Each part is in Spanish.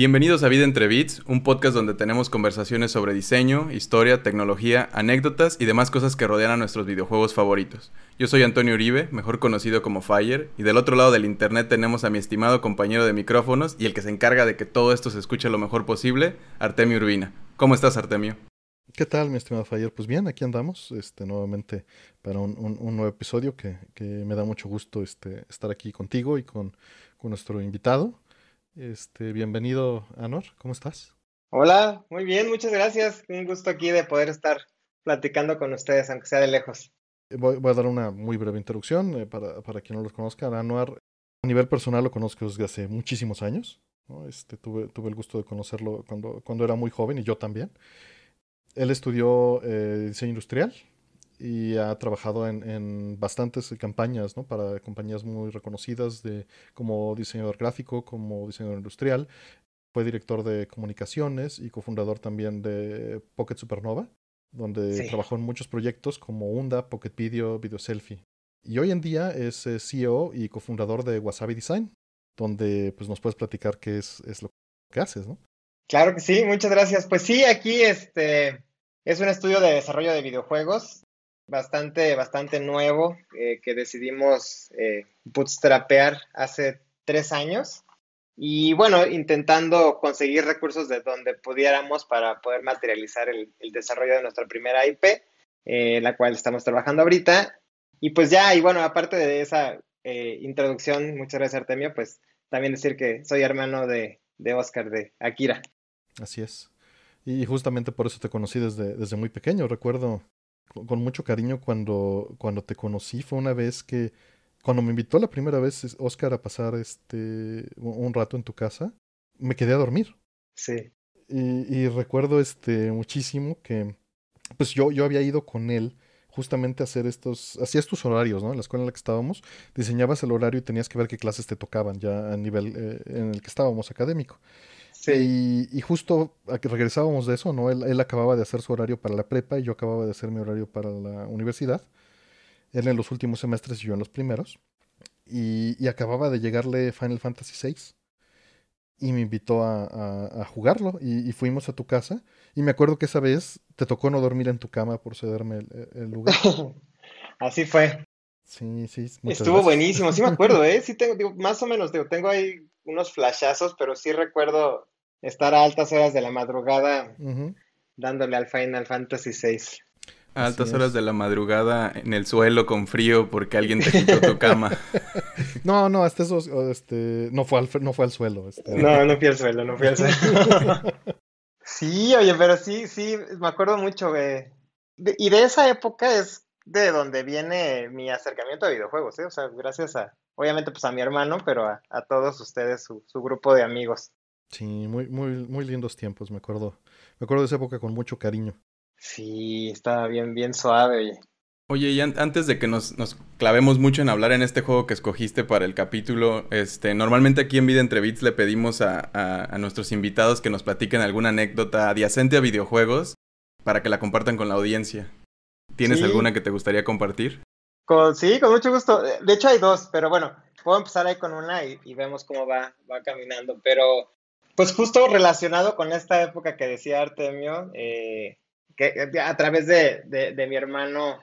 Bienvenidos a Vida entre Bits, un podcast donde tenemos conversaciones sobre diseño, historia, tecnología, anécdotas y demás cosas que rodean a nuestros videojuegos favoritos. Yo soy Antonio Uribe, mejor conocido como Fire, y del otro lado del internet tenemos a mi estimado compañero de micrófonos y el que se encarga de que todo esto se escuche lo mejor posible, Artemio Urbina. ¿Cómo estás, Artemio? ¿Qué tal, mi estimado Fire? Pues bien, aquí andamos, este, nuevamente para un, nuevo episodio que, me da mucho gusto este, estar aquí contigo y con nuestro invitado. Este, bienvenido, Anor, ¿cómo estás? Hola, muy bien, muchas gracias. Un gusto aquí de poder estar platicando con ustedes, aunque sea de lejos. Eh, voy, a dar una muy breve introducción eh, para, para quien no los conozca. Anuar, a nivel personal, lo conozco desde hace muchísimos años. Este, tuve, el gusto de conocerlo cuando, cuando era muy joven y yo también. Él estudió eh, diseño industrial y ha trabajado en, bastantes campañas ¿no? para compañías muy reconocidas de, como diseñador gráfico, como diseñador industrial. Fue director de comunicaciones y cofundador también de Pocket Supernova, donde trabajó en muchos proyectos como Unda, Pocket Video, Video Selfie. Y hoy en día es eh, CEO y cofundador de Wasabi Design, donde pues, nos puedes platicar qué es, lo que haces, ¿no? Claro que sí, muchas gracias. Pues sí, aquí este, es un estudio de desarrollo de videojuegos bastante, bastante nuevo eh, que decidimos eh, bootstrapear hace tres años. Y bueno, intentando conseguir recursos de donde pudiéramos para poder materializar el, desarrollo de nuestra primera IP, eh, la cual estamos trabajando ahorita. Y pues ya, y bueno, aparte de esa eh, introducción, muchas gracias Artemio, pues también decir que soy hermano de, de Oscar, de Akira. Así es. Y justamente por eso te conocí desde, desde muy pequeño. Recuerdo con, mucho cariño cuando, cuando te conocí. Fue una vez que, cuando me invitó la primera vez Oscar a pasar este, un rato en tu casa, me quedé a dormir. Sí. Y, y recuerdo este, muchísimo que, pues yo, yo había ido con él justamente a hacer estos, hacías tus horarios, ¿no? En la escuela en la que estábamos, diseñabas el horario y tenías que ver qué clases te tocaban ya a nivel eh, en el que estábamos académico. Sí. Y, y, justo regresábamos de eso, ¿no? Él, acababa de hacer su horario para la prepa y yo acababa de hacer mi horario para la universidad. Él en los últimos semestres y yo en los primeros. Y, acababa de llegarle Final Fantasy VI. Y me invitó a, jugarlo. Y, fuimos a tu casa. Y me acuerdo que esa vez te tocó no dormir en tu cama por cederme el, lugar. Así fue. Sí, sí. Estuvo buenísimo, sí me acuerdo, ¿eh? Sí tengo, más o menos, digo, tengo ahí unos flashazos, pero sí recuerdo estar a altas horas de la madrugada dándole al Final Fantasy VI. A altas horas de la madrugada en el suelo con frío porque alguien te quitó tu cama. no, no, hasta eso, este, no fue al, no fue al suelo. Este. No, no fui al suelo, no fui al suelo. sí, oye, pero sí, sí, me acuerdo mucho y de esa época es de donde viene mi acercamiento a videojuegos, ¿eh? o sea, gracias a, obviamente pues a mi hermano, pero a, a todos ustedes, su, su, grupo de amigos. Sí, muy, muy, muy lindos tiempos, me acuerdo. Me acuerdo de esa época con mucho cariño. Sí, estaba bien, bien suave, oye. y antes de que nos, nos, clavemos mucho en hablar en este juego que escogiste para el capítulo, este, normalmente aquí en Vida Entre Bits le pedimos a, a, nuestros invitados que nos platiquen alguna anécdota adyacente a videojuegos para que la compartan con la audiencia. ¿Tienes alguna que te gustaría compartir? Con, sí, con mucho gusto. De hecho hay dos, pero bueno, puedo empezar ahí con una y, y vemos cómo va, va caminando. Pero pues justo relacionado con esta época que decía Artemio, eh, que eh, a través de, mi hermano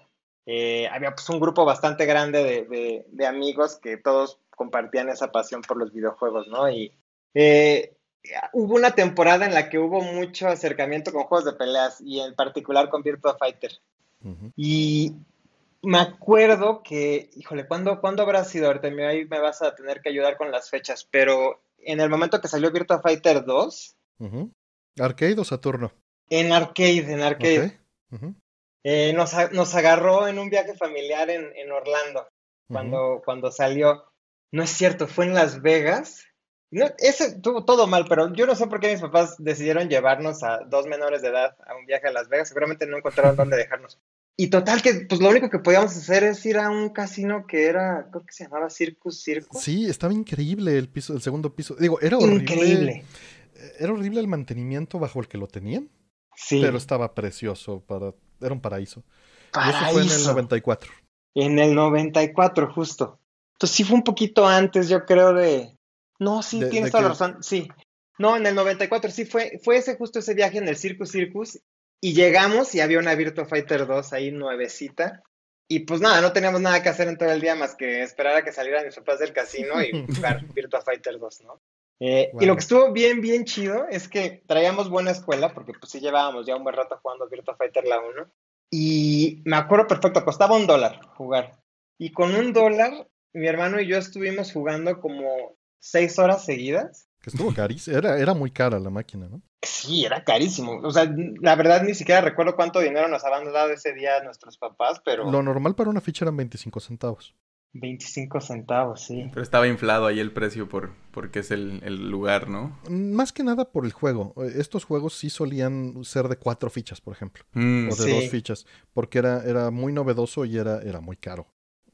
eh, había pues un grupo bastante grande de, amigos que todos compartían esa pasión por los videojuegos, ¿no? Y hubo una temporada en la que hubo mucho acercamiento con juegos de peleas y en particular con Virtua Fighter. Y me acuerdo que, híjole, ¿cuándo, ¿cuándo habrá sido, Artemio? Ahí me vas a tener que ayudar con las fechas, pero en el momento que salió Virtua Fighter 2. ¿Arcade o Saturno? En arcade, en arcade. eh, nos, nos, agarró en un viaje familiar en, en Orlando, cuando, cuando salió. No es cierto, fue en Las Vegas. ese tuvo todo mal, pero yo no sé por qué mis papás decidieron llevarnos a dos menores de edad a un viaje a Las Vegas. Seguramente no encontraron dónde dejarnos. Y total, que pues lo único que podíamos hacer es ir a un casino que era, creo que se llamaba Circus Circus. Sí, estaba increíble el piso, el segundo piso. Digo, era horrible. Increíble. Eh, era horrible el mantenimiento bajo el que lo tenían. Sí. Pero estaba precioso, para, era un paraíso. paraíso. Y eso fue en el 94. En el 94, justo. Entonces sí fue un poquito antes, yo creo, de... No, sí, tienes razón, sí. No, en el 94 sí fue, fue ese justo ese viaje en el Circus Circus y llegamos y había una Virtua Fighter 2 ahí nuevecita. Y pues nada, no teníamos nada que hacer en todo el día más que esperar a que salieran mis papás del casino y jugar Virtua Fighter 2, ¿no? Eh, y lo que estuvo bien, bien chido es que traíamos buena escuela, porque pues sí llevábamos ya un buen rato jugando Virtua Fighter la 1. Y me acuerdo perfecto, costaba un dólar jugar. Y con un dólar, mi hermano y yo estuvimos jugando como seis horas seguidas estuvo carísimo, era, era muy cara la máquina, ¿no? Sí, era carísimo. O sea, la verdad ni siquiera recuerdo cuánto dinero nos habían dado ese día nuestros papás, pero... Lo normal para una ficha eran 25 centavos. 25 centavos, sí. Pero estaba inflado ahí el precio por, porque es el, lugar, ¿no? Más que nada por el juego. Estos juegos sí solían ser de cuatro fichas, por ejemplo. Mm, o de dos fichas. Porque era, era muy novedoso y era, era muy caro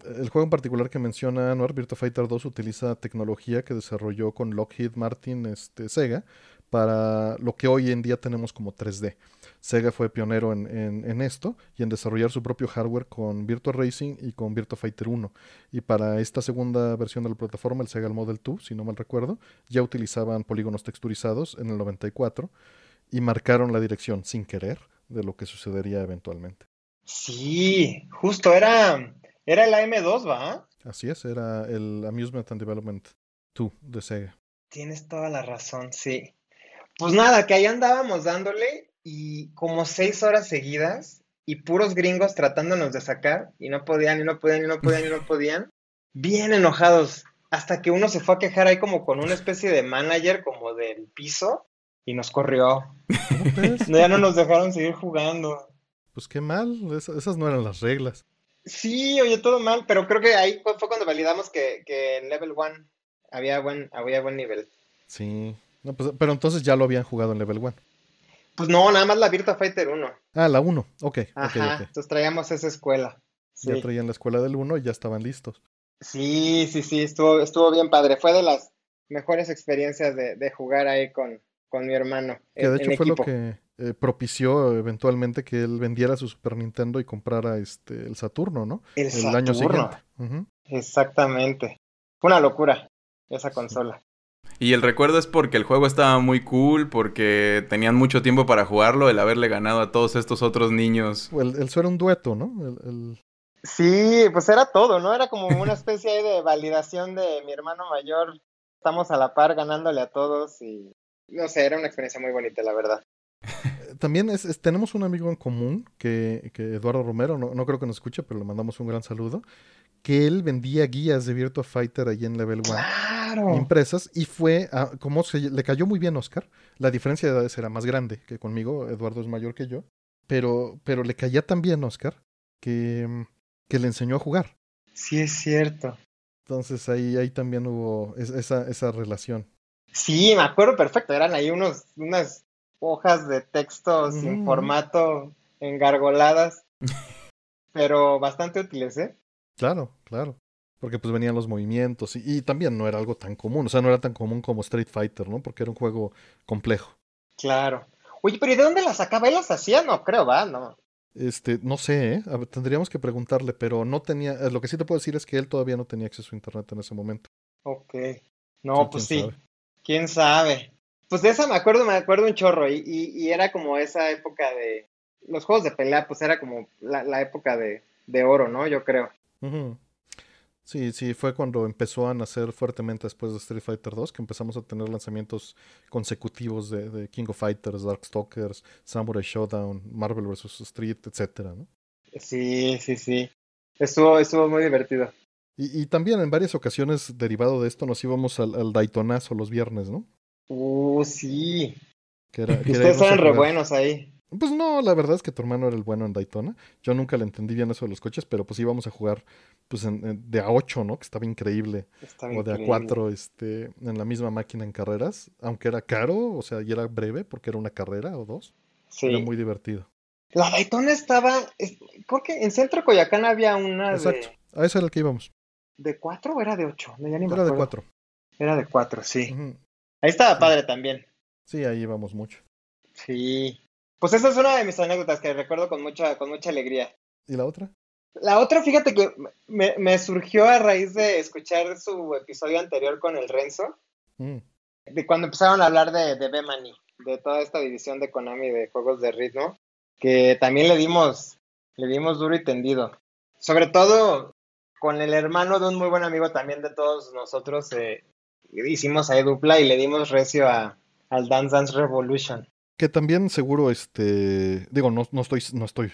el juego en particular que menciona Anwar, Virtua Fighter 2, utiliza tecnología que desarrolló con Lockheed Martin este, Sega para lo que hoy en día tenemos como 3D. Sega fue pionero en, esto y en desarrollar su propio hardware con Virtua Racing y con Virtua Fighter 1. Y para esta segunda versión de la plataforma, el Sega Model 2, si no mal recuerdo, ya utilizaban polígonos texturizados en el 94 y marcaron la dirección sin querer de lo que sucedería eventualmente. Sí, justo era era el am 2 ¿va? Así es, era el Amusement and Development 2 de Sega. Tienes toda la razón, sí. Pues nada, que ahí andábamos dándole y como seis horas seguidas y puros gringos tratándonos de sacar y no podían y no podían y no podían y no podían. Bien enojados, hasta que uno se fue a quejar ahí como con una especie de manager como del piso y nos corrió. Pues. ya no nos dejaron seguir jugando. Pues qué mal, esas no eran las reglas. Sí, oye, todo mal, pero creo que ahí fue cuando validamos que, que en Level 1 había buen, había buen nivel. Sí, no, pues, pero entonces ya lo habían jugado en Level 1. Pues no, nada más la Virtua Fighter 1. Ah, la 1, ok. Ajá, okay, entonces traíamos esa escuela. Ya traían la escuela del 1 y ya estaban listos. Sí, sí, sí, estuvo, estuvo bien padre. Fue de las mejores experiencias de, de jugar ahí con, con mi hermano. Que de hecho fue lo que eh, propició eh, eventualmente que él vendiera su Super Nintendo y comprara este el Saturno, ¿no? El, año siguiente. Exactamente. Fue una locura esa consola. Y el recuerdo es porque el juego estaba muy cool, porque tenían mucho tiempo para jugarlo, el haberle ganado a todos estos otros niños. El, era un dueto, ¿no? Sí, pues era todo, ¿no? Era como una especie de validación de mi hermano mayor. Estamos a la par ganándole a todos y no sé, era una experiencia muy bonita, la verdad. También es, tenemos un amigo en común, que, que Eduardo Romero, no, creo que nos escuche, pero le mandamos un gran saludo, que él vendía guías de Virtua Fighter allí en Level 1. ¡Claro! y fue, como se, le cayó muy bien Oscar, la diferencia de edades era más grande que conmigo, Eduardo es mayor que yo, pero, pero le caía tan bien Oscar que, que le enseñó a jugar. Sí, es cierto. Entonces ahí, ahí también hubo esa, esa relación. Sí, me acuerdo perfecto, eran ahí unos, unas hojas de texto sin mm. formato, engargoladas, pero bastante útiles, ¿eh? Claro, claro. Porque pues venían los movimientos y, también no era algo tan común, o sea, no era tan común como Street Fighter, ¿no? Porque era un juego complejo. Claro. Oye, pero ¿y de dónde las sacaba? ¿Él las hacía? No creo, va, no. Este, no sé, ¿eh? tendríamos que preguntarle, pero no tenía, eh, lo que sí te puedo decir es que él todavía no tenía acceso a internet en ese momento. Ok. No, pues sí. ¿Quién sabe? Pues de esa me acuerdo, me acuerdo un chorro. Y, y, era como esa época de. Los juegos de pelea, pues era como la, la época de, de, oro, ¿no? Yo creo. Sí, sí, fue cuando empezó a nacer fuertemente después de Street Fighter 2 que empezamos a tener lanzamientos consecutivos de, King of Fighters, Darkstalkers, Samurai Showdown, Marvel vs. Street, etcétera, ¿no? Sí, sí, sí. Estuvo, estuvo muy divertido. Y, también en varias ocasiones, derivado de esto, nos íbamos al, al Daytonazo los viernes, ¿no? Uh, sí. Que Ustedes eran re buenos ahí. Pues no, la verdad es que tu hermano era el bueno en Daytona. Yo nunca le entendí bien eso de los coches, pero pues íbamos a jugar pues en, de a 8, ¿no? Que estaba increíble. o de a 4, este, en la misma máquina en carreras, aunque era caro, o sea, y era breve porque era una carrera o dos. Sí. Era muy divertido. La Daytona estaba, porque en Centro Coyacán había una Exacto. a esa era la que íbamos. ¿De cuatro o era de ocho. No, era de cuatro. Era de cuatro, sí. Ahí estaba padre también. Sí, ahí íbamos mucho. Sí. Pues esa es una de mis anécdotas que recuerdo con mucha, con mucha alegría. ¿Y la otra? La otra, fíjate que me, me surgió a raíz de escuchar su episodio anterior con el Renzo, mm. de cuando empezaron a hablar de, de Bemani, de toda esta división de Konami de juegos de ritmo, que también le dimos, le dimos duro y tendido. Sobre todo con el hermano de un muy buen amigo también de todos nosotros, eh, hicimos a Edupla y le dimos recio a, al Dance Dance Revolution. Que también seguro, este, digo, no, no, estoy, no estoy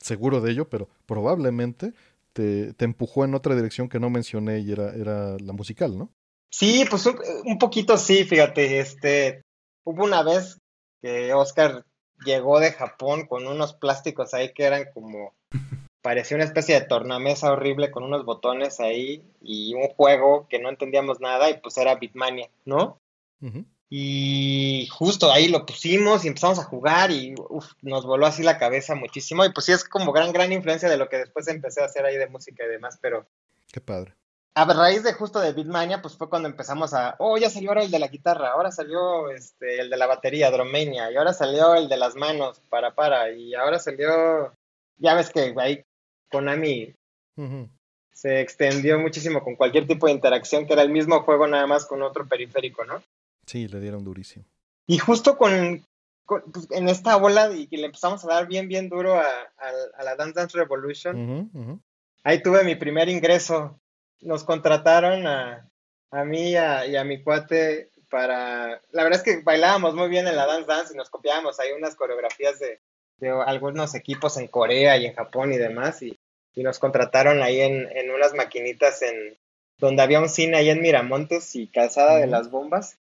seguro de ello, pero probablemente te, te empujó en otra dirección que no mencioné y era, era la musical, ¿no? Sí, pues un, poquito sí, fíjate, este, hubo una vez que Oscar llegó de Japón con unos plásticos ahí que eran como parecía una especie de tornamesa horrible con unos botones ahí y un juego que no entendíamos nada y pues era Bitmania, ¿no? Y justo ahí lo pusimos y empezamos a jugar y nos voló así la cabeza muchísimo. Y pues sí es como gran, gran influencia de lo que después empecé a hacer ahí de música y demás, pero... Qué padre. A raíz de justo de Bitmania, pues fue cuando empezamos a, oh, ya salió ahora el de la guitarra, ahora salió este, el de la batería, Dromania, y ahora salió el de las manos, para, para, y ahora salió ya ves que ahí Konami se extendió muchísimo con cualquier tipo de interacción, que era el mismo juego nada más con otro periférico, ¿no? Sí, le dieron durísimo. Y justo con, pues, en esta bola y que le empezamos a dar bien, bien duro a, la Dance Dance Revolution, ahí tuve mi primer ingreso. Nos contrataron a, a mí y a, a mi cuate para... La verdad es que bailábamos muy bien en la Dance Dance y nos copiábamos ahí unas coreografías de, de algunos equipos en Corea y en Japón y demás, y, nos contrataron ahí en, en, unas maquinitas en donde había un cine ahí en Miramontes y Calzada de las Bombas,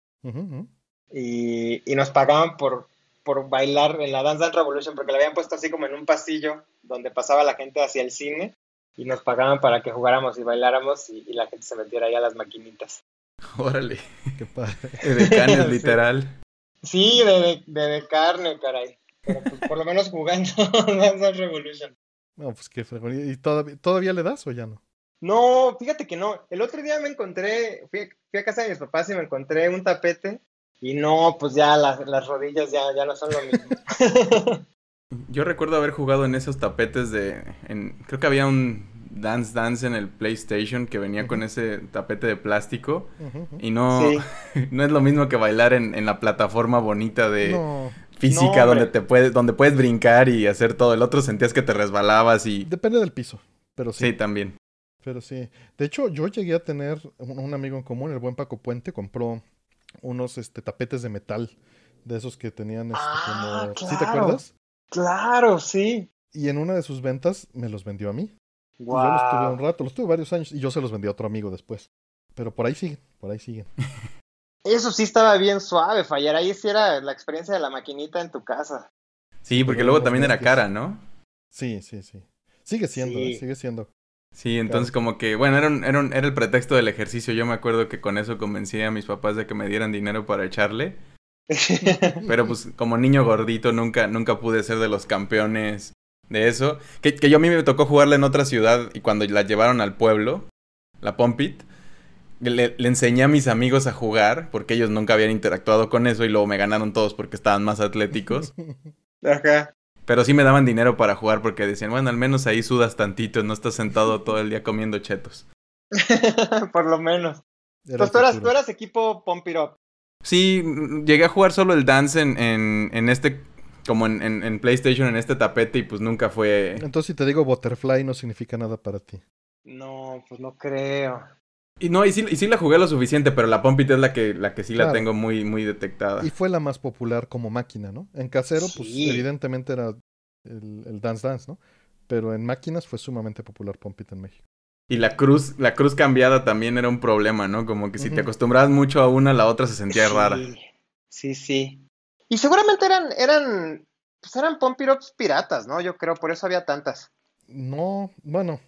y, y, nos pagaban por, por bailar en la Dance Dance Revolution, porque la habían puesto así como en un pasillo donde pasaba la gente hacia el cine, y nos pagaban para que jugáramos y bailáramos y, la gente se metiera ahí a las maquinitas. Órale, qué padre. De carne, literal. Sí, de, de, carne, caray. Pues, por lo menos jugando Dance Revolution. No, pues qué ¿Y todavía, le das o ya no? No, fíjate que no. El otro día me encontré, fui, a casa de mis papás y me encontré un tapete y no, pues ya las, rodillas ya, ya no son lo mismo. Yo recuerdo haber jugado en esos tapetes de... creo que había un Dance Dance en el PlayStation que venía con ese tapete de plástico y no, no es lo mismo que bailar en, en la plataforma bonita de, física donde te puedes, donde puedes brincar y hacer todo. El otro sentías que te resbalabas y. Depende del piso, pero sí. Sí, también. Pero sí. De hecho, yo llegué a tener un, amigo en común, el buen Paco Puente, compró unos este, tapetes de metal de esos que tenían este, ah, como. Claro, ¿Sí te acuerdas? Claro, sí. Y en una de sus ventas me los vendió a mí. Wow. Yo los tuve un rato, los tuve varios años y yo se los vendí a otro amigo después. Pero por ahí siguen, por ahí siguen. Eso sí estaba bien suave, fallar. Ahí sí era la experiencia de la maquinita en tu casa. Sí, porque luego también era cara, ¿no? Sí, sí, sí. Sigue siendo, sigue siendo. Sí, entonces como que, bueno, era, era, el pretexto del ejercicio. Yo me acuerdo que con eso convencí a mis papás de que me dieran dinero para echarle. Pero pues como niño gordito nunca, nunca pude ser de los campeones de eso. Que, que yo a mí me tocó jugarla en otra ciudad y cuando la llevaron al pueblo, la Pompit, le, enseñé a mis amigos a jugar porque ellos nunca habían interactuado con eso y luego me ganaron todos porque estaban más atléticos. Pero sí me daban dinero para jugar porque decían, bueno, al menos ahí sudas tantito, no estás sentado todo el día comiendo chetos. Por lo menos. Pues, tú eras, equipo Pompirop. Sí, llegué a jugar solo el dance en, en, en este, como en, en, PlayStation, en este tapete y pues nunca fue... Entonces si te digo Butterfly no significa nada para ti. No, pues no creo. Y no, y sí, la jugué lo suficiente, pero la Pompit es la que, la que sí la tengo muy, muy detectada. Y fue la más popular como máquina, ¿no? En casero, pues evidentemente era el, Dance Dance, ¿no? Pero en máquinas fue sumamente popular Pompit en México. Y la cruz, la cruz cambiada también era un problema, ¿no? Como que si te acostumbrabas mucho a una, la otra se sentía rara. Sí, sí. Y seguramente eran, eran, pues eran Pompirops piratas, ¿no? Yo creo, por eso había tantas. No, bueno,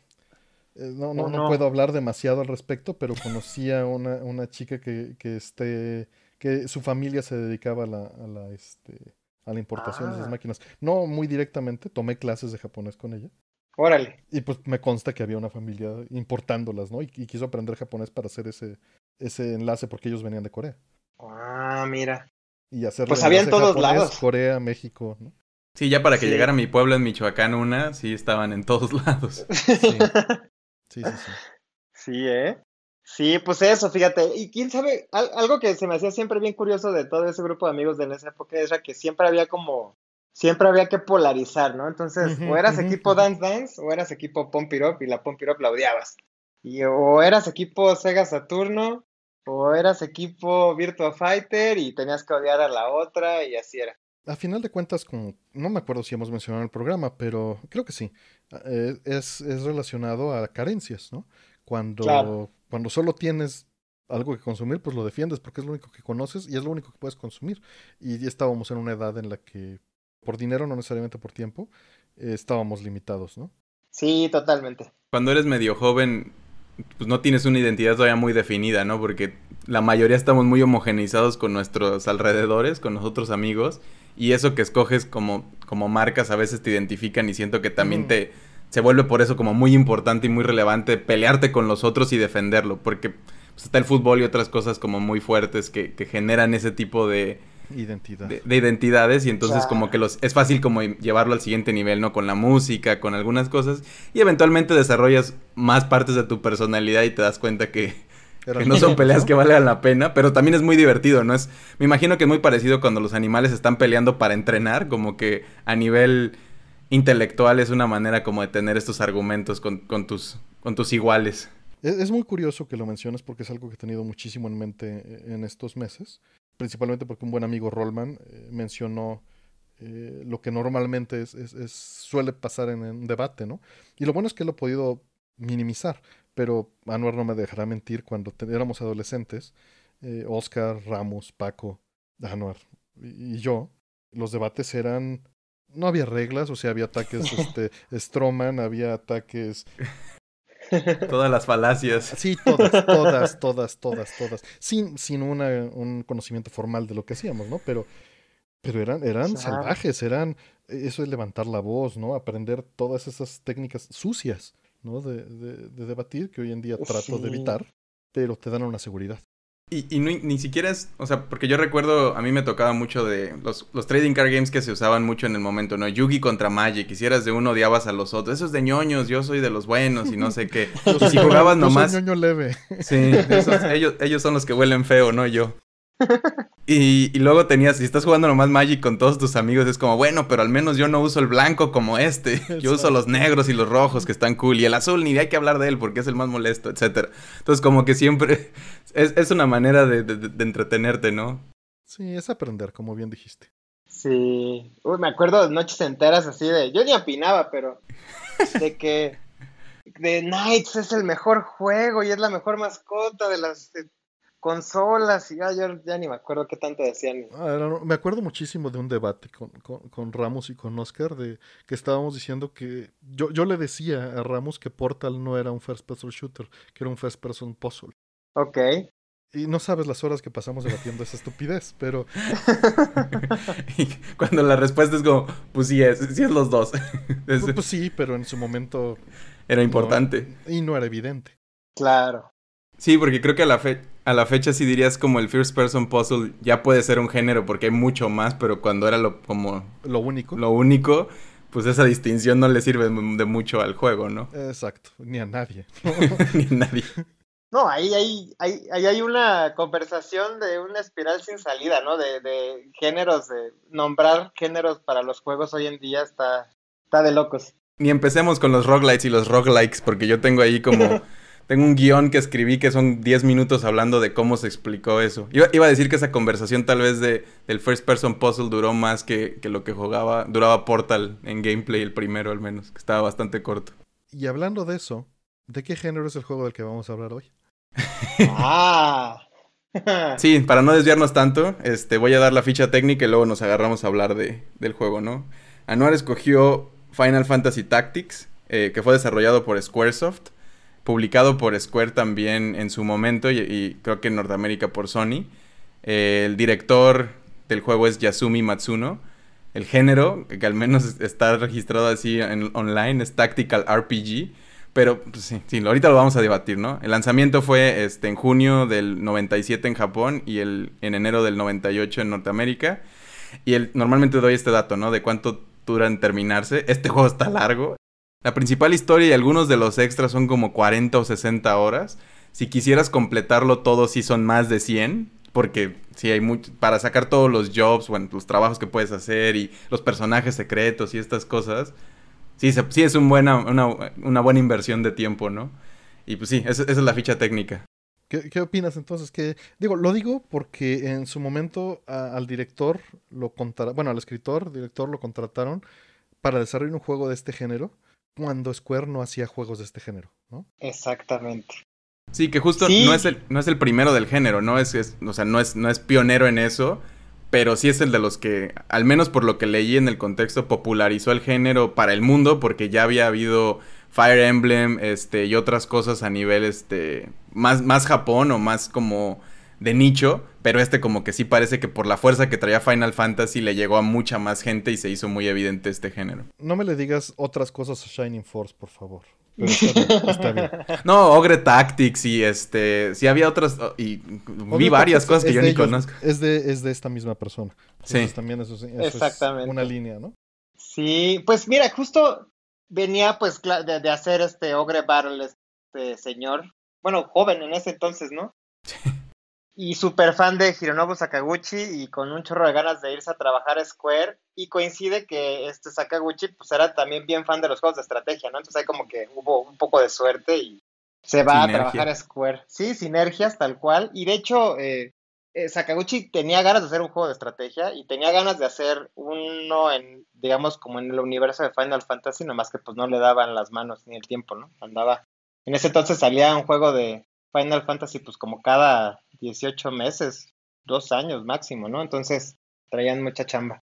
eh, no, no, no, puedo hablar demasiado al respecto, pero conocí a una, una chica que, que, este, que su familia se dedicaba a la, a la, este, a la importación de esas ah. máquinas. No muy directamente, tomé clases de japonés con ella. Órale. Y pues me consta que había una familia importándolas, ¿no? Y, quiso aprender japonés para hacer ese, ese enlace porque ellos venían de Corea. Ah, mira. Y hacer Pues había en todos lados. Corea, México, ¿no? Sí, ya para que llegara a mi pueblo en Michoacán una, sí estaban en todos lados. Sí. Sí, sí, ¿eh? Sí, pues eso, fíjate. Y quién sabe, algo que se me hacía siempre bien curioso de todo ese grupo de amigos de en esa época era que siempre había como, siempre había que polarizar, ¿no? Entonces, o eras equipo Dance Dance o eras equipo Pump It y la Pump It la odiabas. Y, o eras equipo Sega Saturno o eras equipo Virtua Fighter y tenías que odiar a la otra y así era a final de cuentas, como, no me acuerdo si hemos mencionado el programa, pero creo que sí, eh, es, relacionado a carencias, ¿no? Cuando, cuando solo tienes algo que consumir, pues lo defiendes porque es lo único que conoces y es lo único que puedes consumir. Y ya estábamos en una edad en la que, por dinero, no necesariamente por tiempo, estábamos limitados, ¿no? Sí, totalmente. Cuando eres medio joven, pues no tienes una identidad todavía muy definida, ¿no? Porque la mayoría estamos muy homogeneizados con nuestros alrededores, con nuestros amigos y eso que escoges como, como marcas a veces te identifican y siento que también mm. te se vuelve por eso como muy importante y muy relevante pelearte con los otros y defenderlo, porque pues, está el fútbol y otras cosas como muy fuertes que, generan ese tipo de, Identidad. De, identidades y entonces como que los es fácil como llevarlo al siguiente nivel, ¿no? Con la música, con algunas cosas y eventualmente desarrollas más partes de tu personalidad y te das cuenta que que no son peleas que valgan la pena, pero también es muy divertido, ¿no? Es, me imagino que es muy parecido cuando los animales están peleando para entrenar, como que a nivel intelectual es una manera como de tener estos argumentos con, tus, con tus iguales. Es, muy curioso que lo menciones porque es algo que he tenido muchísimo en mente eh, en estos meses, principalmente porque un buen amigo Rollman eh, mencionó eh, lo que normalmente es, suele pasar en, un debate, ¿no? Y lo bueno es que lo he podido minimizar, pero Anuar no me dejará mentir, cuando éramos adolescentes, eh, Oscar, Ramos, Paco, Anuar y, yo, los debates eran... No había reglas, o sea, había ataques este, Stroman, había ataques... todas las falacias. Sí, todas, todas, todas, todas, todas. Sin, sin un conocimiento formal de lo que hacíamos, ¿no? Pero, pero eran, eran salvajes, eran... Eso es levantar la voz, ¿no? Aprender todas esas técnicas sucias ¿no? de, de, debatir, que hoy en día trato de evitar, pero te dan una seguridad. Y, ni, siquiera es, o sea, porque yo recuerdo, a mí me tocaba mucho de los, trading card games que se usaban mucho en el momento, ¿no? Yugi contra Magic, si de uno odiabas a los otros, eso es de ñoños, yo soy de los buenos y no sé qué. si jugabas nomás... Sí, ellos, ellos son los que huelen feo, no yo y, luego tenías, si estás jugando nomás Magic con todos tus amigos, es como, bueno, pero al menos yo no uso el blanco como este. Yo uso los negros y los rojos que están cool. Y el azul, ni hay que hablar de él porque es el más molesto, etc. Entonces, como que siempre es, una manera de, entretenerte, ¿no? Sí, es aprender, como bien dijiste. Sí. Uy, me acuerdo de noches enteras así de. Yo ni opinaba, pero. De que. de Knights es el mejor juego y es la mejor mascota de las consolas y ah, ya, ya ni me acuerdo qué tanto decían. Ah, me acuerdo muchísimo de un debate con, Ramos y con Oscar de que estábamos diciendo que yo, yo le decía a Ramos que Portal no era un first person shooter, que era un first person puzzle. Ok. Y no sabes las horas que pasamos debatiendo esa estupidez, pero... cuando la respuesta es como, pues sí es, sí es los dos. Pues, pues, sí, pero en su momento... Era importante. y no era evidente. Claro. Sí, porque creo que a la fe a la fecha sí dirías como el first person puzzle ya puede ser un género porque hay mucho más, pero cuando era lo como lo único. Lo único, pues esa distinción no le sirve de mucho al juego, ¿no? Exacto, ni a nadie. ni a nadie. No, ahí, hay ahí, hay una conversación de una espiral sin salida, ¿no? De, de, géneros, de nombrar géneros para los juegos hoy en día está, está de locos. Ni empecemos con los roguelites y los roguelikes, porque yo tengo ahí como Tengo un guión que escribí que son 10 minutos hablando de cómo se explicó eso. Iba, iba a decir que esa conversación tal vez de, del first person puzzle duró más que, lo que jugaba, duraba Portal en gameplay el primero al menos, que estaba bastante corto. Y hablando de eso, ¿de qué género es el juego del que vamos a hablar hoy? ah. sí, para no desviarnos tanto, este, voy a dar la ficha técnica y luego nos agarramos a hablar de, del juego, ¿no? Anuar escogió Final Fantasy Tactics, eh, que fue desarrollado por Squaresoft publicado por Square también en su momento y, creo que en Norteamérica por Sony. Eh, el director del juego es Yasumi Matsuno. El género, que al menos está registrado así en, online, es Tactical RPG. Pero pues, sí, ahorita lo vamos a debatir, ¿no? El lanzamiento fue este, en junio del 97 en Japón y el, en enero del 98 en Norteamérica. Y normalmente doy este dato, ¿no? De cuánto dura en terminarse. Este juego está largo. La principal historia y algunos de los extras son como 40 o 60 horas. Si quisieras completarlo todo, sí son más de 100, porque sí hay mucho, para sacar todos los jobs, los trabajos que puedes hacer y los personajes secretos y estas cosas, sí, es un una, buena inversión de tiempo, ¿no? Y pues sí, esa, es la ficha técnica. ¿Qué, opinas entonces? Que, digo, lo digo porque en su momento al director lo bueno, al escritor, director lo contrataron para desarrollar un juego de este género cuando Square no hacía juegos de este género, ¿no? Exactamente. Sí, que justo No, es el, no es el primero del género, no o sea, no es, no es pionero en eso, pero sí es el de los que, al menos por lo que leí en el contexto, popularizó el género para el mundo, porque ya había habido Fire Emblem, este, y otras cosas a nivel, este, más, más Japón o más como de nicho, pero este como que sí parece que por la fuerza que traía Final Fantasy le llegó a mucha más gente y se hizo muy evidente este género. No me le digas otras cosas a Shining Force, por favor. Pero está No, Ogre Tactics y este. Sí, había otras. Oh, y vi varias cosas que yo ni conozco. Es de, es de esta misma persona. Sí. también Es una línea, ¿no? Sí, pues mira, justo venía pues de, de hacer este Ogre Battle este señor. Bueno, joven en ese entonces, ¿no? y super fan de Hironobu Sakaguchi y con un chorro de ganas de irse a trabajar a Square. Y coincide que este Sakaguchi pues era también bien fan de los juegos de estrategia, ¿no? Entonces hay como que hubo un poco de suerte y se va a trabajar a Square. Sí, sinergias tal cual. Y de hecho, eh, eh, Sakaguchi tenía ganas de hacer un juego de estrategia y tenía ganas de hacer uno en, digamos, como en el universo de Final Fantasy, nomás que pues no le daban las manos ni el tiempo, ¿no? Andaba. En ese entonces salía un juego de, Final Fantasy, pues como cada 18 meses, dos años máximo, ¿no? Entonces traían mucha chamba.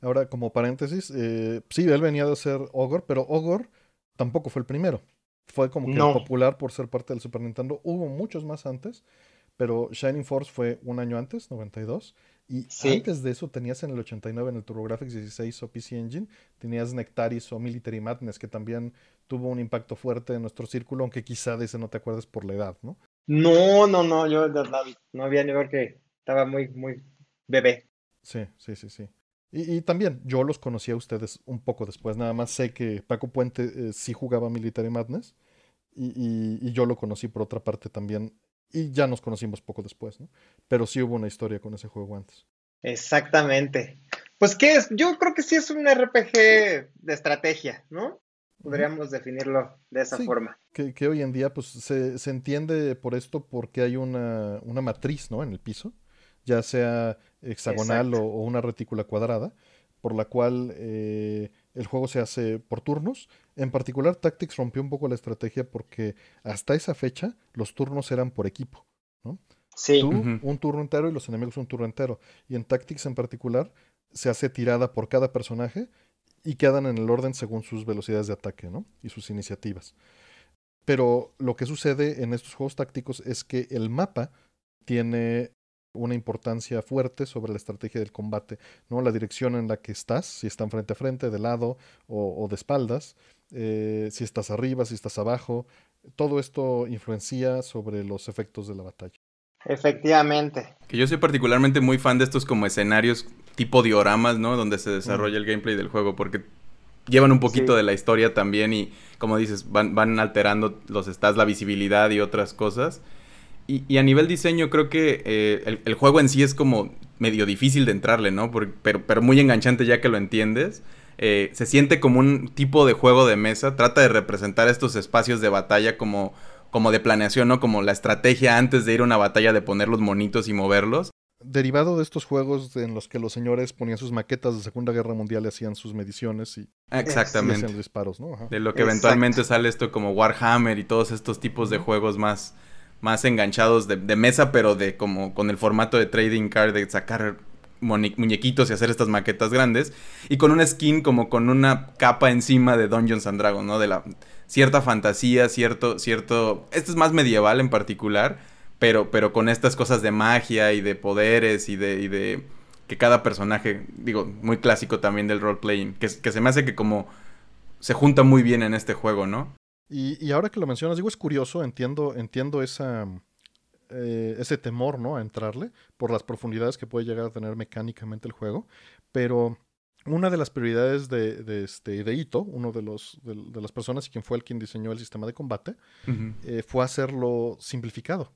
Ahora, como paréntesis, eh, sí, él venía de ser Ogre, pero Ogre tampoco fue el primero. Fue como que popular por ser parte del Super Nintendo. Hubo muchos más antes, pero Shining Force fue un año antes, 92. Y antes de eso tenías en el 89 en el TurboGrafx 16 o PC Engine, tenías Nectaris o Military Madness, que también tuvo un impacto fuerte en nuestro círculo, aunque quizá dice, no te acuerdes por la edad, ¿no? No, no, no, yo no, no había ni ver que estaba muy, muy bebé. Sí, sí, sí, sí. Y, también, yo los conocí a ustedes un poco después, nada más sé que Paco Puente eh, sí jugaba Military Madness y, y, yo lo conocí por otra parte también y ya nos conocimos poco después, ¿no? Pero sí hubo una historia con ese juego antes. Exactamente. Pues qué es, yo creo que sí es un RPG de estrategia, ¿no? Podríamos definirlo de esa forma. Que, hoy en día pues, se, entiende por esto porque hay una, una, matriz en el piso, ya sea hexagonal o, una retícula cuadrada, por la cual eh, el juego se hace por turnos. En particular, Tactics rompió un poco la estrategia porque hasta esa fecha los turnos eran por equipo. Sí. un turno entero y los enemigos un turno entero. Y en Tactics en particular se hace tirada por cada personaje y quedan en el orden según sus velocidades de ataque ¿no? y sus iniciativas. Pero lo que sucede en estos juegos tácticos es que el mapa tiene una importancia fuerte sobre la estrategia del combate, ¿no? La dirección en la que estás, si están frente a frente, de lado o, de espaldas, eh, si estás arriba, si estás abajo, todo esto influencia sobre los efectos de la batalla. Efectivamente. Que yo soy particularmente muy fan de estos como escenarios tipo dioramas, ¿no? Donde se desarrolla el gameplay del juego, porque llevan un poquito de la historia también y, como dices, van, van alterando los stats, la visibilidad y otras cosas. Y, a nivel diseño creo que eh, el, juego en sí es como medio difícil de entrarle, ¿no? pero, pero muy enganchante ya que lo entiendes. Eh, se siente como un tipo de juego de mesa, trata de representar estos espacios de batalla como como de planeación, ¿no? Como la estrategia antes de ir a una batalla de poner los monitos y moverlos. Derivado de estos juegos en los que los señores ponían sus maquetas de Segunda Guerra Mundial y hacían sus mediciones y, Exactamente. hacían disparos, ¿no? De lo que eventualmente sale esto como Warhammer y todos estos tipos de juegos más, más enganchados de, mesa, pero de como con el formato de trading card, de sacar muñequitos y hacer estas maquetas grandes. Y con una skin como con una capa encima de Dungeons and Dragons, ¿no? De la, cierta fantasía, cierto, cierto, esto es más medieval en particular, pero, pero con estas cosas de magia y de poderes y de, de que cada personaje, digo, muy clásico también del roleplaying. que, se me hace que como se junta muy bien en este juego, ¿no? Y, ahora que lo mencionas, digo, es curioso, entiendo, entiendo esa, eh, ese temor, ¿no? A entrarle por las profundidades que puede llegar a tener mecánicamente el juego, pero una de las prioridades de, este, de Ito, uno de, los, de, las personas y quien fue el quien diseñó el sistema de combate, eh, fue hacerlo simplificado.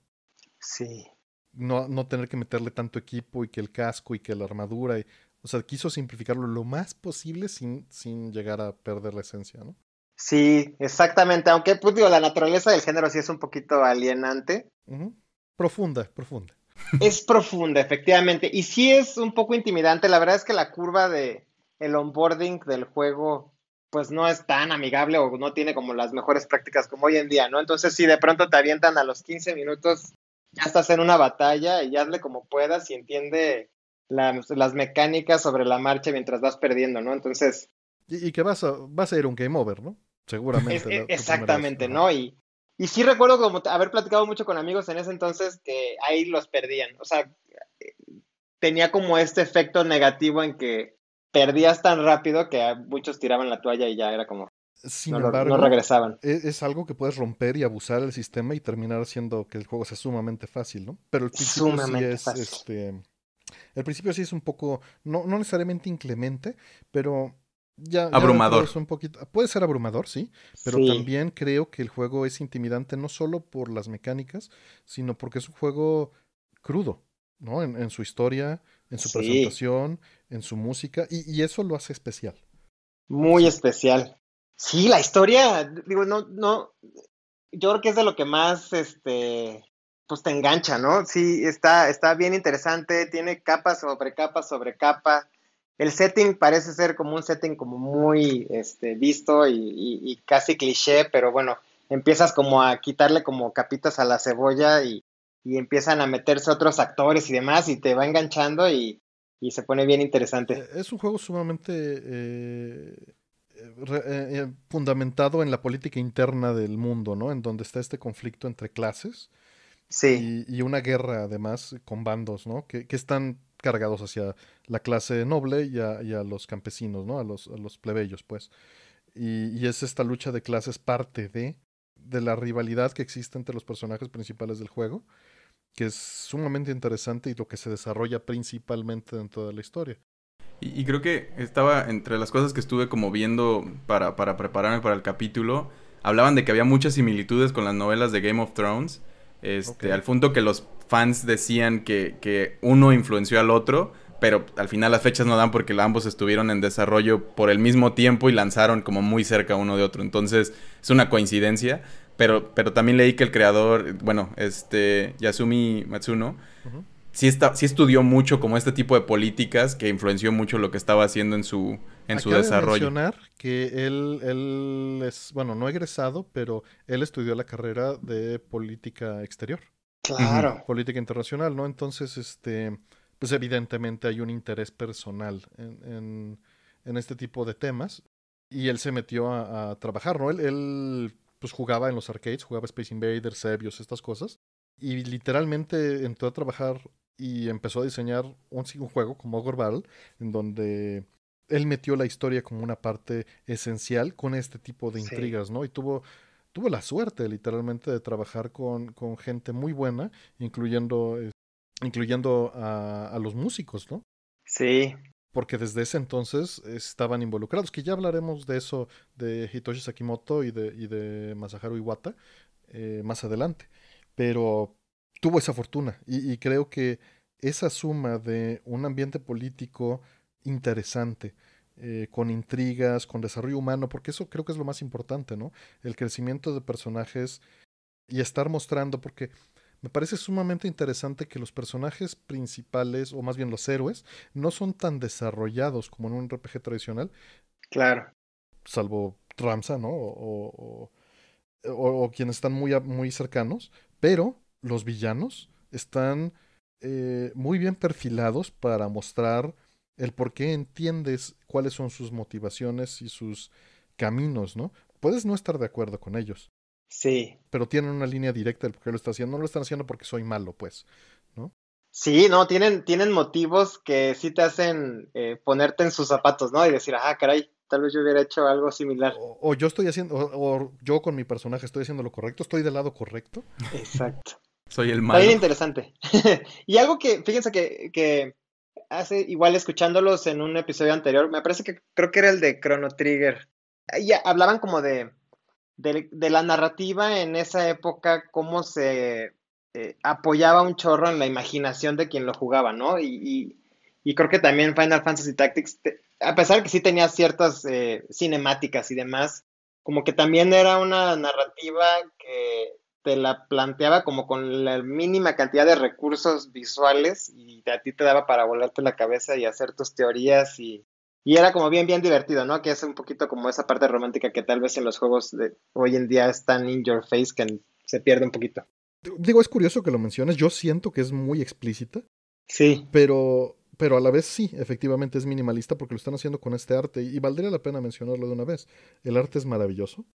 Sí. No, no tener que meterle tanto equipo y que el casco y que la armadura. o sea, quiso simplificarlo lo más posible sin, llegar a perder la esencia, ¿no? Sí, exactamente. Aunque, pues digo, la naturaleza del género sí es un poquito alienante. Profunda, profunda. Es profunda, efectivamente. Y sí es un poco intimidante. La verdad es que la curva de, el onboarding del juego pues no es tan amigable o no tiene como las mejores prácticas como hoy en día, ¿no? Entonces si de pronto te avientan a los 15 minutos, ya estás en una batalla y hazle como puedas y entiende las mecánicas sobre la marcha mientras vas perdiendo, ¿no? Entonces... Y, que vas a, vas a ir un game over, ¿no? Seguramente. E, exactamente, ¿no? Y, y sí recuerdo como haber platicado mucho con amigos en ese entonces que ahí los perdían. O sea, eh, tenía como este efecto negativo en que perdías tan rápido que muchos tiraban la toalla y ya era como... Sin embargo, no regresaban. E, es, algo que puedes romper y abusar el sistema y terminar haciendo que el juego sea sumamente fácil, ¿no? Pero el principio sí es, este, el principio sí es un poco, no, no necesariamente inclemente, pero ya, abrumador. un puede ser abrumador, sí, pero también creo que el juego es intimidante no solo por las mecánicas, sino porque es un juego crudo, ¿no? En, en su historia, en su presentación, en su música, y, eso lo hace especial. Muy especial. Sí, la historia, digo, no, no, yo creo que es de lo que más, este, pues te engancha, ¿no? Sí, está, está bien interesante, tiene capa sobre capa sobre capa. El setting parece ser como un setting como muy este, visto y casi cliché, pero bueno, empiezas como a quitarle como capitas a la cebolla y, y empiezan a meterse otros actores y demás y te va enganchando y, y se pone bien interesante. Eh, es un juego sumamente eh, eh, fundamentado en la política interna del mundo, ¿no? En donde está este conflicto entre clases. Sí. Y, una guerra además con bandos, ¿no? Que, que están cargados hacia la clase noble y a, y a los campesinos, ¿no? A los, a los plebeyos, pues. Y, y, es esta lucha de clases parte de, de la rivalidad que existe entre los personajes principales del juego que es sumamente interesante y lo que se desarrolla principalmente dentro de la historia. Y, creo que estaba entre las cosas que estuve como viendo para, prepararme para el capítulo, hablaban de que había muchas similitudes con las novelas de Game of Thrones, este, al punto que los fans decían que, que uno influenció al otro, pero al final las fechas no dan porque ambos estuvieron en desarrollo por el mismo tiempo y lanzaron como muy cerca uno de otro. Entonces es una coincidencia, pero, pero también leí que el creador, bueno, este, Yasumi Matsuno, sí, está, sí estudió mucho como este tipo de políticas que influenció mucho lo que estaba haciendo en su, en su desarrollo. mencionar que él, él es, bueno, no egresado, pero él estudió la carrera de política exterior. Claro. Política internacional, ¿no? Entonces, este, pues evidentemente hay un interés personal en, en, este tipo de temas. Y él se metió a, trabajar, ¿no? Él, él pues jugaba en los arcades, jugaba Space Invaders, Sebios, estas cosas. Y literalmente entró a trabajar y empezó a diseñar un, juego como Ogre en donde él metió la historia como una parte esencial con este tipo de intrigas, ¿no? Y tuvo, tuvo la suerte literalmente de trabajar con, con gente muy buena, incluyendo, eh, incluyendo a, a, los músicos, ¿no? Sí, porque desde ese entonces estaban involucrados, que ya hablaremos de eso de Hitoshi Sakimoto y de, y de Masaharu Iwata eh, más adelante, pero tuvo esa fortuna y, creo que esa suma de un ambiente político interesante, eh, con intrigas, con desarrollo humano, porque eso creo que es lo más importante, ¿no? El crecimiento de personajes y estar mostrando, porque me parece sumamente interesante que los personajes principales, o más bien los héroes, no son tan desarrollados como en un RPG tradicional. Claro. Salvo Tramsa ¿no? O, o, quienes están muy, muy cercanos. Pero los villanos están eh, muy bien perfilados para mostrar el por qué entiendes cuáles son sus motivaciones y sus caminos, ¿no? Puedes no estar de acuerdo con ellos, Sí. Pero tienen una línea directa del por qué lo está haciendo. No lo están haciendo porque soy malo, pues, ¿no? Sí, no, tienen, tienen motivos que sí te hacen eh, ponerte en sus zapatos, ¿no? Y decir, ah, caray, tal vez yo hubiera hecho algo similar. O, yo estoy haciendo, o, yo con mi personaje estoy haciendo lo correcto, estoy del lado correcto. Exacto. Soy el malo. interesante. y algo que, fíjense que, que, hace, igual escuchándolos en un episodio anterior, me parece que creo que era el de Chrono Trigger. Ya hablaban como de de, la narrativa en esa época, cómo se eh, apoyaba un chorro en la imaginación de quien lo jugaba, ¿no? Y, y, creo que también Final Fantasy Tactics, a pesar de que sí tenía ciertas eh, cinemáticas y demás, como que también era una narrativa que te la planteaba como con la mínima cantidad de recursos visuales y a ti te daba para volarte la cabeza y hacer tus teorías y y era como bien, bien divertido, ¿no? Que es un poquito como esa parte romántica que tal vez en los juegos de hoy en día están in your face que se pierde un poquito. Digo, es curioso que lo menciones, yo siento que es muy explícita. Sí. Pero, pero a la vez sí, efectivamente es minimalista porque lo están haciendo con este arte y valdría la pena mencionarlo de una vez. El arte es maravilloso.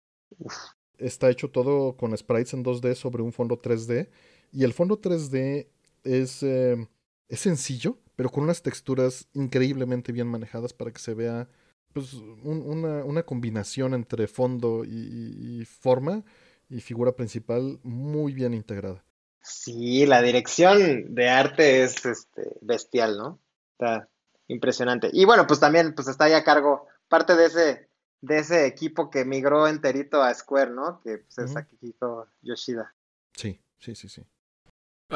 Está hecho todo con sprites en 2D sobre un fondo 3D y el fondo 3D es, eh, es sencillo, pero con unas texturas increíblemente bien manejadas para que se vea pues, una, combinación entre fondo y, forma y figura principal muy bien integrada. Sí, la dirección de arte es este, bestial, ¿no? Está impresionante. Y bueno, pues también pues está ahí a cargo parte de ese, de ese equipo que migró enterito a Square, ¿no? Que pues, es Yoshida. Sí, sí, sí, sí.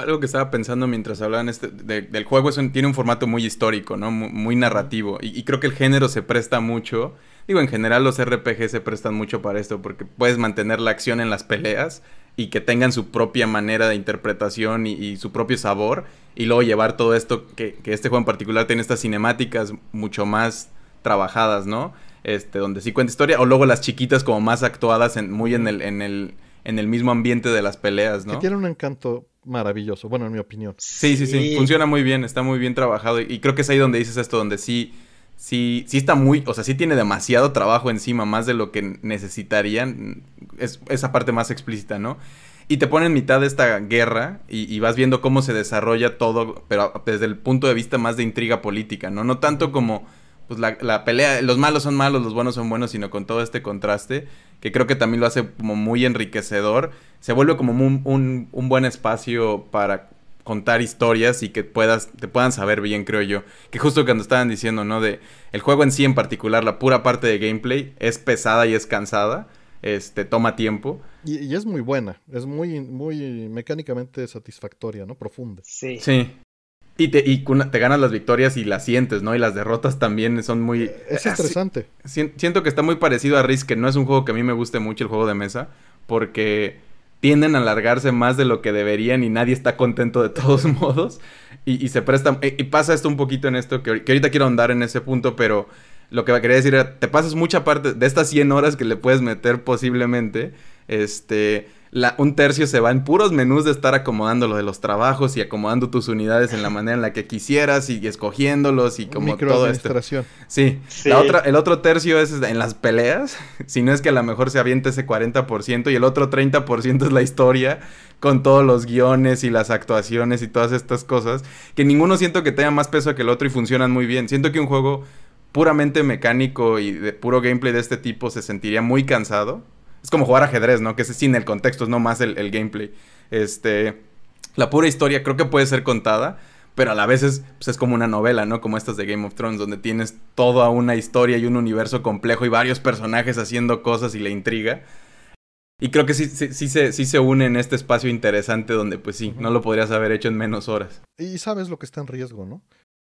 Algo que estaba pensando mientras hablaban este, del juego es tiene un formato muy histórico, ¿no? Muy, narrativo. Y, creo que el género se presta mucho. Digo, en general los RPG se prestan mucho para esto porque puedes mantener la acción en las peleas y que tengan su propia manera de interpretación y, su propio sabor. Y luego llevar todo esto, que, que, este juego en particular tiene estas cinemáticas mucho más trabajadas, ¿no? Este, donde sí cuenta historia. O luego las chiquitas como más actuadas en, muy en el... En el en el mismo ambiente de las peleas, ¿no? Que tiene un encanto maravilloso, bueno, en mi opinión. Sí, sí, sí, Funciona muy bien, está muy bien trabajado. Y creo que es ahí donde dices esto, donde sí sí, sí está muy, o sea, sí tiene demasiado trabajo encima, más de lo que necesitarían. Es esa parte más explícita, ¿no? Y te pone en mitad de esta guerra y, vas viendo cómo se desarrolla todo, pero desde el punto de vista más de intriga política, ¿no? No tanto como pues la, pelea, los malos son malos, los buenos son buenos, sino con todo este contraste, que creo que también lo hace como muy enriquecedor, se vuelve como un, buen espacio para contar historias y que puedas, te puedan saber bien, creo yo. Que justo cuando estaban diciendo, ¿no? De el juego en sí en particular, la pura parte de gameplay, es pesada y es cansada, este, toma tiempo. Y, es muy buena, es muy, muy mecánicamente satisfactoria, ¿no? Profunda. Sí. Sí. Y te, y te ganas las victorias y las sientes, ¿no? Y las derrotas también son muy... Eh, es interesante. siento que está muy parecido a Risk, que no es un juego que a mí me guste mucho el juego de mesa, porque tienden a alargarse más de lo que deberían y nadie está contento de todos modos. Y, se presta... Eh, y, pasa esto un poquito en esto, que, ahorita quiero andar en ese punto, pero lo que quería decir era, te pasas mucha parte de estas 100 horas que le puedes meter posiblemente, este un tercio se va en puros menús de estar acomodando lo de los trabajos y acomodando tus unidades en la manera en la que quisieras y escogiéndolos y como todo esto. Sí, sí. el otro tercio es en las peleas, si no es que a lo mejor se avienta ese 40% y el otro 30% es la historia con todos los guiones y las actuaciones y todas estas cosas, que ninguno siento que tenga más peso que el otro y funcionan muy bien. Siento que un juego puramente mecánico y de puro gameplay de este tipo se sentiría muy cansado es como jugar ajedrez, ¿no? Que es sin el contexto, es más el, el gameplay. Este, la pura historia creo que puede ser contada, pero a la vez pues, es, como una novela, ¿no? Como estas de Game of Thrones, donde tienes toda una historia y un universo complejo y varios personajes haciendo cosas y la intriga. Y creo que sí, se, sí se une en este espacio interesante donde, pues sí, no lo podrías haber hecho en menos horas. Y sabes lo que está en riesgo, ¿no?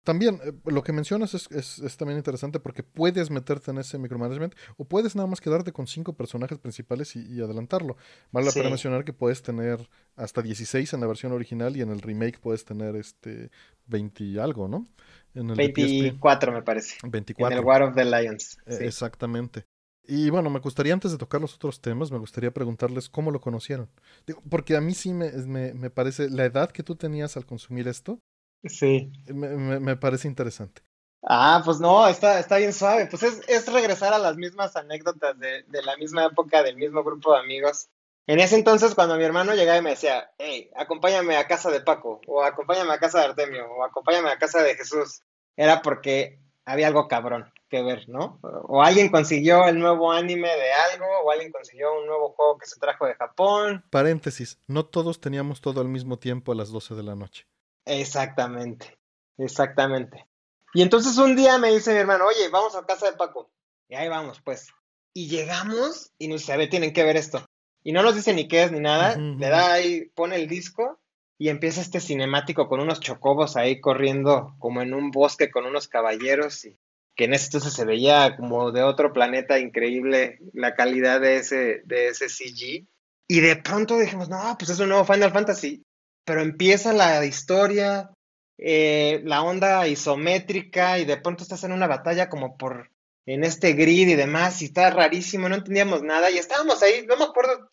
También eh, lo que mencionas es, también interesante porque puedes meterte en ese micromanagement o puedes nada más quedarte con cinco personajes principales y, adelantarlo. Vale la pena mencionar que puedes tener hasta 16 en la versión original y en el remake puedes tener este 20 y algo, ¿no? En 24 me parece. 24. En el War of the Lions. E, exactamente. Y bueno, me gustaría antes de tocar los otros temas, me gustaría preguntarles cómo lo conocieron. porque a mí sí me, me, me parece la edad que tú tenías al consumir esto Sí. Me, parece interesante. Ah, pues no, está, está bien suave. Pues es, es regresar a las mismas anécdotas de, de, la misma época, del mismo grupo de amigos. En ese entonces, cuando mi hermano llegaba y me decía, hey, acompáñame a casa de Paco, o acompáñame a casa de Artemio, o acompáñame a casa de Jesús, era porque había algo cabrón que ver, ¿no? O alguien consiguió el nuevo anime de algo, o alguien consiguió un nuevo juego que se trajo de Japón. Paréntesis, no todos teníamos todo al mismo tiempo a las 12 de la noche. Exactamente, exactamente. Y entonces un día me dice mi hermano, oye, vamos a casa de Paco. Y ahí vamos, pues. Y llegamos y nos dice, tienen que ver esto. Y no nos dice ni qué es ni nada. Le da ahí, pone el disco y empieza este cinemático con unos chocobos ahí corriendo como en un bosque con unos caballeros. Y que en ese entonces se veía como de otro planeta increíble la calidad de ese, de ese CG. Y de pronto dijimos, no, pues es un nuevo Final Fantasy pero empieza la historia, eh, la onda isométrica y de pronto estás en una batalla como por en este grid y demás y está rarísimo, no entendíamos nada y estábamos ahí, no me acuerdo,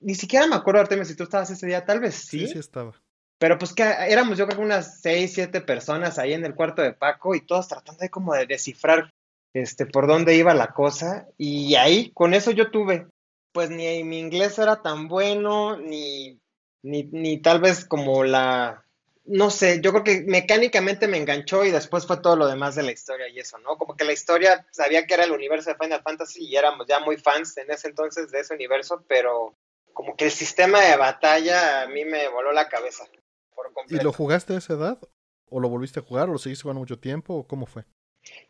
ni siquiera me acuerdo Artemio si tú estabas ese día, tal vez sí. Sí, sí estaba. Pero pues que éramos yo creo que unas seis, siete personas ahí en el cuarto de Paco y todos tratando de como de descifrar este, por dónde iba la cosa. Y ahí, con eso yo tuve, pues ni mi inglés era tan bueno, ni ni, ni tal vez como la, no sé, yo creo que mecánicamente me enganchó y después fue todo lo demás de la historia y eso, ¿no? Como que la historia sabía que era el universo de Final Fantasy y éramos ya muy fans en ese entonces de ese universo, pero como que el sistema de batalla a mí me voló la cabeza. ¿Y lo jugaste a esa edad? ¿O lo volviste a jugar? ¿O lo seguiste jugando mucho tiempo? ¿O cómo fue?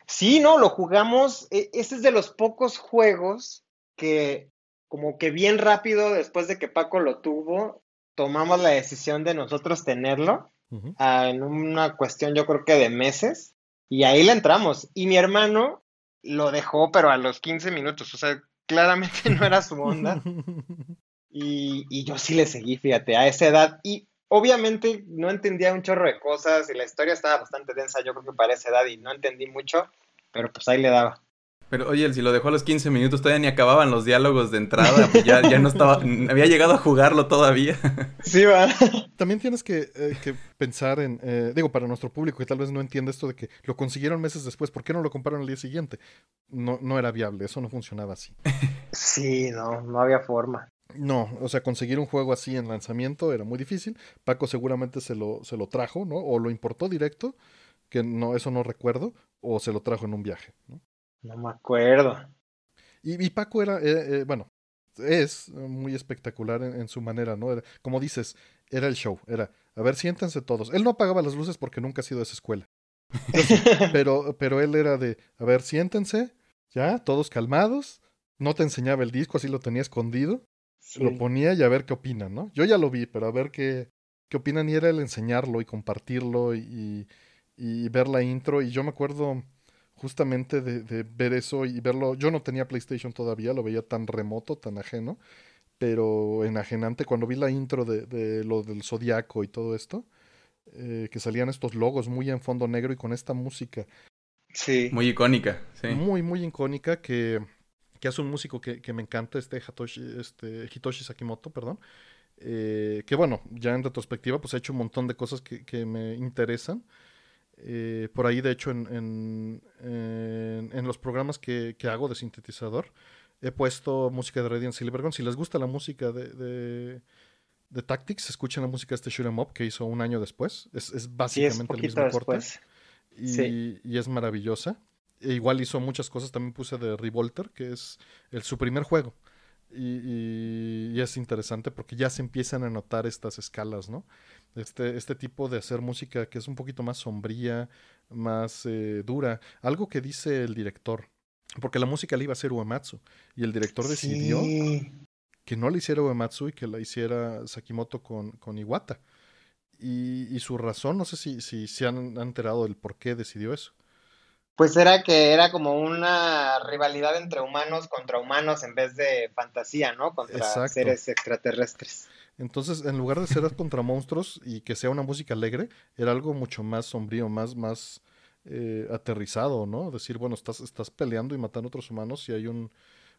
Sí, no, lo jugamos. E, ese es de los pocos juegos que como que bien rápido después de que Paco lo tuvo, tomamos la decisión de nosotros tenerlo ah, en una cuestión yo creo que de meses y ahí le entramos. Y mi hermano lo dejó, pero a los 15 minutos, o sea, claramente no era su onda. y, y yo sí le seguí, fíjate, a esa edad. Y obviamente no entendía un chorro de cosas y la historia estaba bastante densa, yo creo que para esa edad y no entendí mucho, pero pues ahí le daba. Pero oye, si lo dejó a los 15 minutos, todavía ni acababan los diálogos de entrada, pues ya, no estaba, había llegado a jugarlo todavía. Sí, va. También tienes que, eh, pensar en, eh, digo, para nuestro público que tal vez no entiende esto de que lo consiguieron meses después, ¿por qué no lo compraron al día siguiente? No, no era viable, eso no funcionaba así. Sí, no, no había forma. No, o sea, conseguir un juego así en lanzamiento era muy difícil. Paco seguramente se lo, se lo trajo, ¿no? O lo importó directo, que no, eso no recuerdo, o se lo trajo en un viaje, ¿no? No me acuerdo. Y, y Paco era, eh, eh bueno, es muy espectacular en, su manera, ¿no? como dices, era el show, era, a ver, siéntense todos. Él no apagaba las luces porque nunca ha sido de esa escuela. pero, pero él era de, a ver, siéntense, ya, todos calmados. No te enseñaba el disco, así lo tenía escondido. Lo ponía y a ver qué opinan, ¿no? Yo ya lo vi, pero a ver qué, qué opinan. Y era el enseñarlo y compartirlo y, y ver la intro. Y yo me acuerdo justamente de, de, ver eso y verlo. Yo no tenía PlayStation todavía, lo veía tan remoto, tan ajeno, pero enajenante. Cuando vi la intro de, de lo del Zodiaco y todo esto, eh, que salían estos logos muy en fondo negro y con esta música. Sí. Muy icónica, sí. Muy, muy icónica que, que hace un músico que, me encanta, este, Hatoshi, este Hitoshi Sakimoto, perdón. Eh, que bueno, ya en retrospectiva, pues ha hecho un montón de cosas que me interesan eh, por ahí, de hecho, en, en, en, los programas que, hago de sintetizador, he puesto música de Radiant Silvergun. Si les gusta la música de, de, Tactics, escuchen la música de este Shoot em Up que hizo un año después. Es, básicamente el mismo corte. Y, y, es maravillosa. E igual hizo muchas cosas. También puse de Revolter, que es el, su primer juego. Y, es interesante porque ya se empiezan a notar estas escalas, ¿no? Este, este tipo de hacer música que es un poquito más sombría, más eh, dura. Algo que dice el director, porque la música la iba a hacer Uematsu y el director decidió que no la hiciera Uematsu y que la hiciera Sakimoto con, con Iwata. Y, su razón, no sé si, si se han, han enterado del por qué decidió eso pues era que era como una rivalidad entre humanos contra humanos en vez de fantasía, ¿no? Contra seres extraterrestres. Entonces, en lugar de ser contra monstruos y que sea una música alegre, era algo mucho más sombrío, más, más eh, aterrizado, ¿no? Decir, bueno, estás, estás peleando y matando a otros humanos y hay un,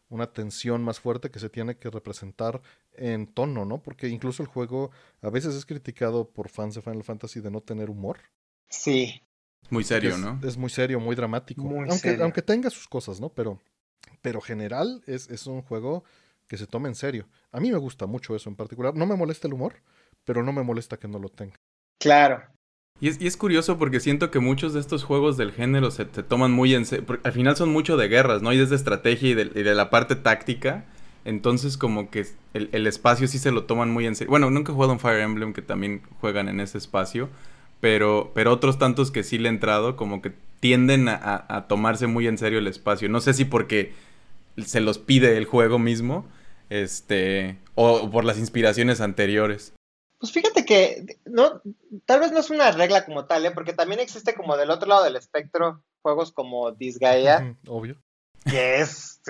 una tensión más fuerte que se tiene que representar en tono, ¿no? Porque incluso el juego a veces es criticado por fans de Final Fantasy de no tener humor. Sí, muy serio, ¿no? Es muy serio, muy dramático. aunque, aunque tenga sus cosas, ¿no? Pero, pero general es, es un juego que se toma en serio. A mí me gusta mucho eso en particular. No me molesta el humor, pero no me molesta que no lo tenga. Claro. Y es, y es curioso porque siento que muchos de estos juegos del género se, te toman muy en serio. Al final son mucho de guerras, ¿no? Y de estrategia y de, la parte táctica. Entonces, como que el, espacio sí se lo toman muy en serio. Bueno, nunca he jugado un Fire Emblem que también juegan en ese espacio pero, pero otros tantos que sí le he entrado, como que tienden a, tomarse muy en serio el espacio. No sé si porque se los pide el juego mismo, este, o por las inspiraciones anteriores. Pues fíjate que no, tal vez no es una regla como tal, ¿eh? porque también existe como del otro lado del espectro juegos como Disgaea. obvio. Que es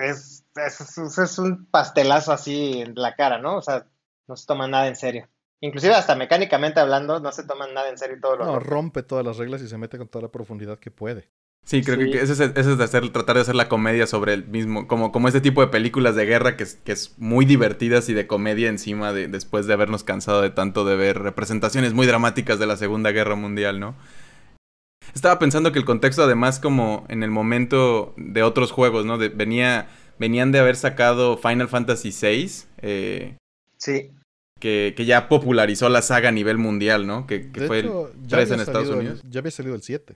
un pastelazo así en la cara, ¿no? O sea, no se toma nada en serio inclusive hasta mecánicamente hablando, no se toman nada en serio y todo lo No, rompe. todas las reglas y se mete con toda la profundidad que puede. Sí, creo que eso es, de hacer, tratar de hacer la comedia sobre el mismo, como, como este tipo de películas de guerra que es, que es muy divertidas y de comedia encima de, después de habernos cansado de tanto de ver representaciones muy dramáticas de la Segunda Guerra Mundial, ¿no? Estaba pensando que el contexto además como en el momento de otros juegos, ¿no? venía, venían de haber sacado Final Fantasy VI. Eh, sí que, ya popularizó la saga a nivel mundial, ¿no? Que, fue el 3 en Estados Unidos. ya había salido el 7.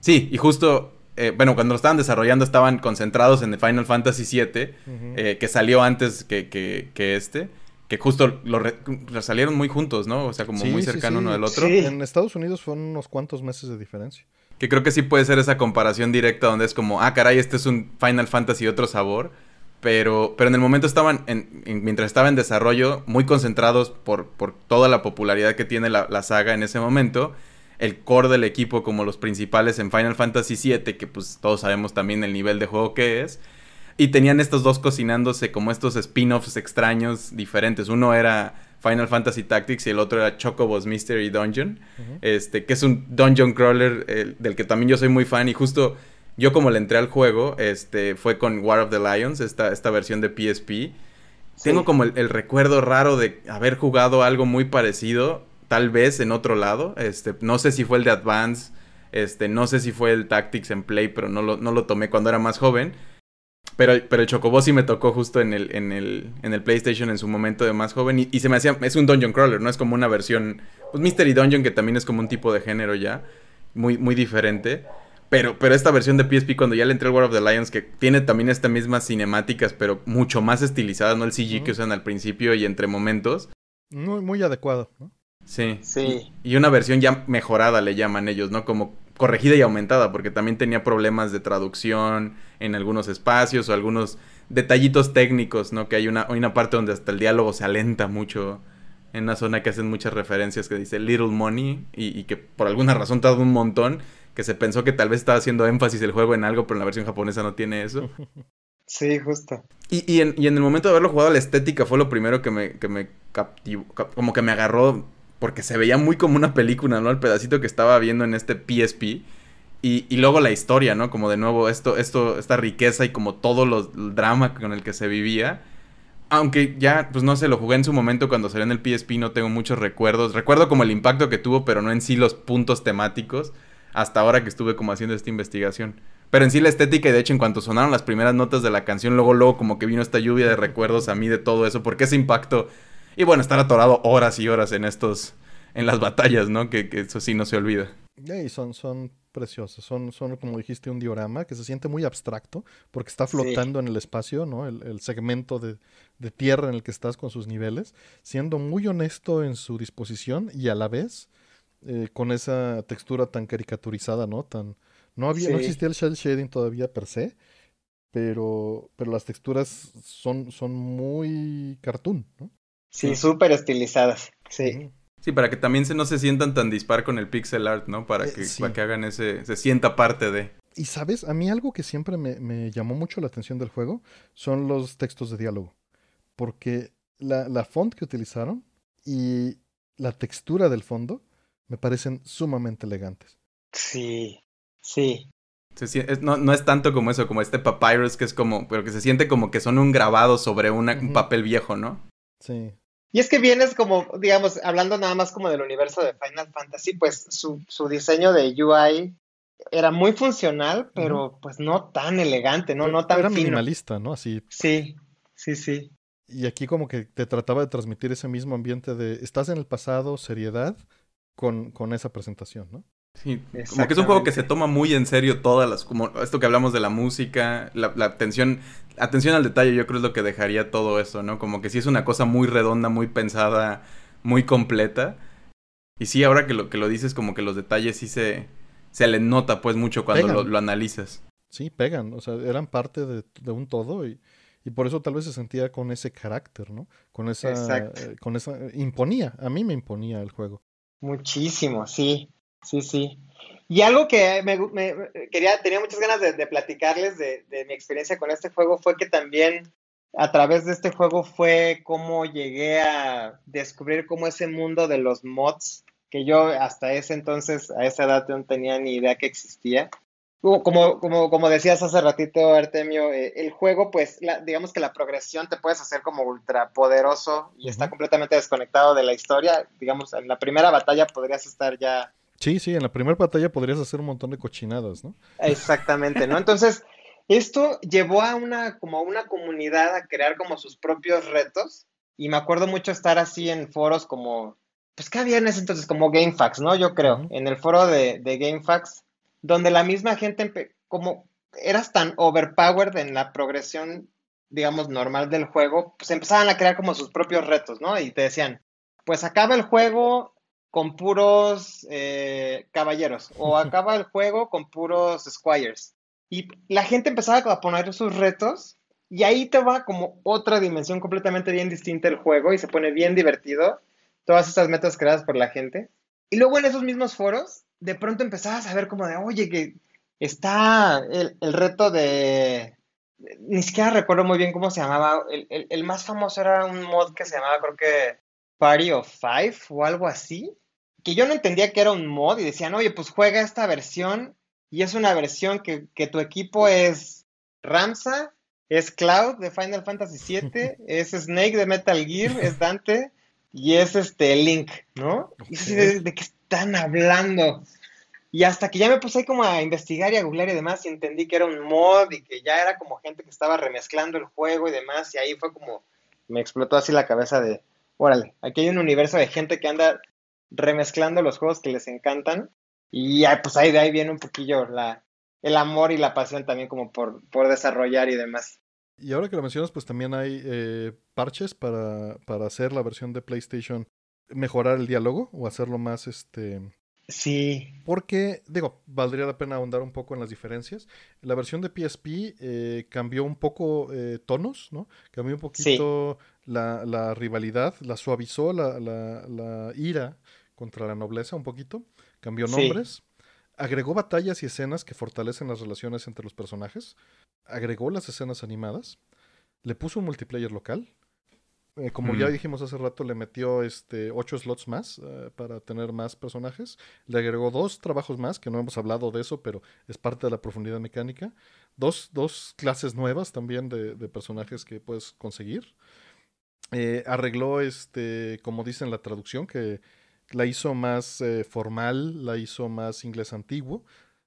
Sí, y justo eh, bueno, cuando lo estaban desarrollando estaban concentrados en The Final Fantasy 7. Eh, que salió antes que, este, que justo lo salieron muy juntos, ¿no? O sea, como muy cercano uno del otro. Sí, En Estados Unidos fueron unos cuantos meses de diferencia. Que creo que sí puede ser esa comparación directa donde es como, ah, caray, este es un Final Fantasy otro sabor. Pero, pero en el momento estaban, mientras estaba en desarrollo, muy concentrados por, toda la popularidad que tiene la, saga en ese momento. El core del equipo como los principales en Final Fantasy VII, que pues todos sabemos también el nivel de juego que es. Y tenían estos dos cocinándose como estos spin-offs extraños diferentes. Uno era Final Fantasy Tactics y el otro era Chocobos Mystery Dungeon, este, que es un dungeon crawler eh, del que también yo soy muy fan y justo yo como le entré al juego, este, fue con War of the Lions, esta, esta versión de PSP. Tengo como el, recuerdo raro de haber jugado algo muy parecido, tal vez en otro lado. Este, no sé si fue el de Advance, este, no sé si fue el Tactics en Play, pero no lo, no lo tomé cuando era más joven. Pero, pero el Chocobo sí me tocó justo en el, en el, en el PlayStation en su momento de más joven. Y, se me hacía. Es un dungeon crawler, ¿no? Es como una versión. Pues Mystery Dungeon, que también es como un tipo de género ya. Muy, muy diferente. Pero, pero esta versión de PSP, cuando ya le entré el War of the Lions, que tiene también estas mismas cinemáticas, pero mucho más estilizadas, ¿no? El CG que usan al principio y entre momentos. Muy, muy adecuado, ¿no? Sí. Sí. Y, una versión ya mejorada le llaman ellos, ¿no? Como corregida y aumentada, porque también tenía problemas de traducción en algunos espacios o algunos detallitos técnicos, ¿no? Que hay una, una parte donde hasta el diálogo se alenta mucho en una zona que hacen muchas referencias que dice Little Money y, y que por alguna razón tarda un montón que se pensó que tal vez estaba haciendo énfasis el juego en algo, pero en la versión japonesa no tiene eso. Sí, justo. Y, en, el momento de haberlo jugado, la estética fue lo primero que me, que me captivó, como que me agarró, porque se veía muy como una película, ¿no? El pedacito que estaba viendo en este PSP. Y, luego la historia, ¿no? Como de nuevo, esto, esto, esta riqueza y como todo los, el drama con el que se vivía. Aunque ya, pues no sé, lo jugué en su momento cuando salió en el PSP, no tengo muchos recuerdos. Recuerdo como el impacto que tuvo, pero no en sí los puntos temáticos hasta ahora que estuve como haciendo esta investigación. Pero en sí la estética y de hecho en cuanto sonaron las primeras notas de la canción, luego luego como que vino esta lluvia de recuerdos a mí de todo eso, porque ese impacto y bueno, estar atorado horas y horas en estos en las batallas, ¿no? Que, eso sí no se olvida. Y son son preciosos son son como dijiste un diorama que se siente muy abstracto porque está flotando en el espacio, ¿no? El, segmento de, de tierra en el que estás con sus niveles, siendo muy honesto en su disposición y a la vez eh, con esa textura tan caricaturizada, ¿no? Tan, no, había, no existía el shell shading todavía per se, pero, pero las texturas son, son muy cartoon, ¿no? Sí, súper estilizadas, sí. Sí, para que también se, no se sientan tan dispar con el pixel art, ¿no? Para eh, que, que hagan ese, se sienta parte de... Y sabes, a mí algo que siempre me, me llamó mucho la atención del juego son los textos de diálogo, porque la, la font que utilizaron y la textura del fondo me parecen sumamente elegantes. Sí, sí. no, no, es tanto como eso, como este papyrus que es como, pero que se siente como que son un grabado sobre un papel viejo, ¿no? Sí. Y es que vienes como, digamos, hablando nada más como del universo de Final Fantasy, pues su, su diseño de UI era muy funcional, pero pues no tan elegante, ¿no? no tan era minimalista, ¿no? Así. Sí, sí, sí. Y aquí como que te trataba de transmitir ese mismo ambiente de estás en el pasado, seriedad, con, esa presentación, ¿no? Sí, como que es un juego que se toma muy en serio todas las, como esto que hablamos de la música, la, atención, atención al detalle yo creo es lo que dejaría todo eso ¿no? Como que sí es una cosa muy redonda, muy pensada, muy completa. Y sí, ahora que lo, que lo dices, como que los detalles sí se, se le nota pues mucho cuando lo, analizas. Sí, pegan, o sea, eran parte de, un todo y, y, por eso tal vez se sentía con ese carácter, ¿no? Con esa, eh, con esa, imponía, a mí me imponía el juego. Muchísimo, sí, sí, sí. Y algo que me, me quería, tenía muchas ganas de, platicarles de, de, mi experiencia con este juego fue que también a través de este juego fue como llegué a descubrir cómo ese mundo de los mods, que yo hasta ese entonces, a esa edad no tenía ni idea que existía, como, como, como decías hace ratito, Artemio, eh, el juego, pues, digamos que la progresión te puedes hacer como ultra ultrapoderoso y está completamente desconectado de la historia. Digamos, en la primera batalla podrías estar ya. Sí, sí, en la primera batalla podrías hacer un montón de cochinadas, ¿no? Exactamente, ¿no? Entonces, esto llevó a una, como a una comunidad a crear como sus propios retos. Y me acuerdo mucho estar así en foros como, pues, ¿qué había en entonces? Como GameFAQs, ¿no? Yo creo, en el foro de, de GameFAQs donde la misma gente, como eras tan overpowered en la progresión, digamos, normal del juego, pues empezaban a crear como sus propios retos, ¿no? Y te decían, pues acaba el juego con puros eh, caballeros o acaba el juego con puros squires. Y la gente empezaba a poner sus retos y ahí te va como otra dimensión completamente bien distinta del juego y se pone bien divertido. Todas estas metas creadas por la gente. Y luego en esos mismos foros de pronto empezabas a ver como de, oye, que está el, reto de... Ni siquiera recuerdo muy bien cómo se llamaba. El, más famoso era un mod que se llamaba, creo que Party of Five o algo así. Que yo no entendía que era un mod y decían, oye, pues juega esta versión y es una versión que, que tu equipo es Ramsa, es Cloud de Final Fantasy VII, es Snake de Metal Gear, es Dante y es este Link, ¿no? Y de, qué están hablando. Y hasta que ya me puse ahí como a investigar y a googlear y demás, y entendí que era un mod y que ya era como gente que estaba remezclando el juego y demás, y ahí fue como me explotó así la cabeza de, órale, aquí hay un universo de gente que anda remezclando los juegos que les encantan, y pues ahí de ahí viene un poquillo la, el amor y la pasión también como por, por desarrollar y demás. Y ahora que lo mencionas, pues también hay eh, parches para, para hacer la versión de PlayStation, mejorar el diálogo o hacerlo más este. Sí. Porque, digo, valdría la pena ahondar un poco en las diferencias. La versión de PSP eh, cambió un poco eh, tonos, ¿no? Cambió un poquito la, rivalidad, la suavizó la, la, la, ira contra la nobleza un poquito, cambió nombres. Sí agregó batallas y escenas que fortalecen las relaciones entre los personajes, agregó las escenas animadas, le puso un multiplayer local. Eh, como ya mm. dijimos hace rato, le metió este, ocho slots más eh, para tener más personajes. Le agregó dos trabajos más, que no hemos hablado de eso, pero es parte de la profundidad mecánica. Dos, dos clases nuevas también de, personajes que puedes conseguir. Eh, arregló, este, como en la traducción, que la hizo más eh, formal, la hizo más inglés antiguo,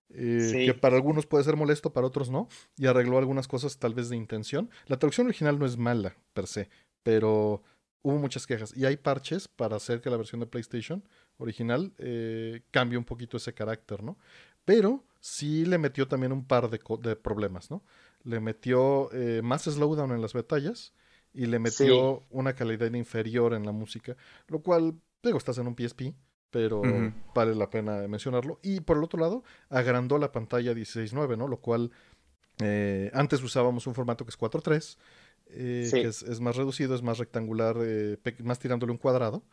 eh, que para algunos puede ser molesto, para otros no, y arregló algunas cosas tal vez de intención. La traducción original no es mala, per se, pero hubo muchas quejas y hay parches para hacer que la versión de PlayStation original eh, cambie un poquito ese carácter, ¿no? Pero sí le metió también un par de, problemas, ¿no? Le metió más slowdown en las batallas y le metió una calidad inferior en la música, lo cual digo, estás en un PSP, pero vale la pena mencionarlo. Y por el otro lado, agrandó la pantalla 16.9, ¿no? Lo cual eh, antes usábamos un formato que es 4.3, eh, que es, más reducido, es más rectangular, eh, más tirándole un cuadrado,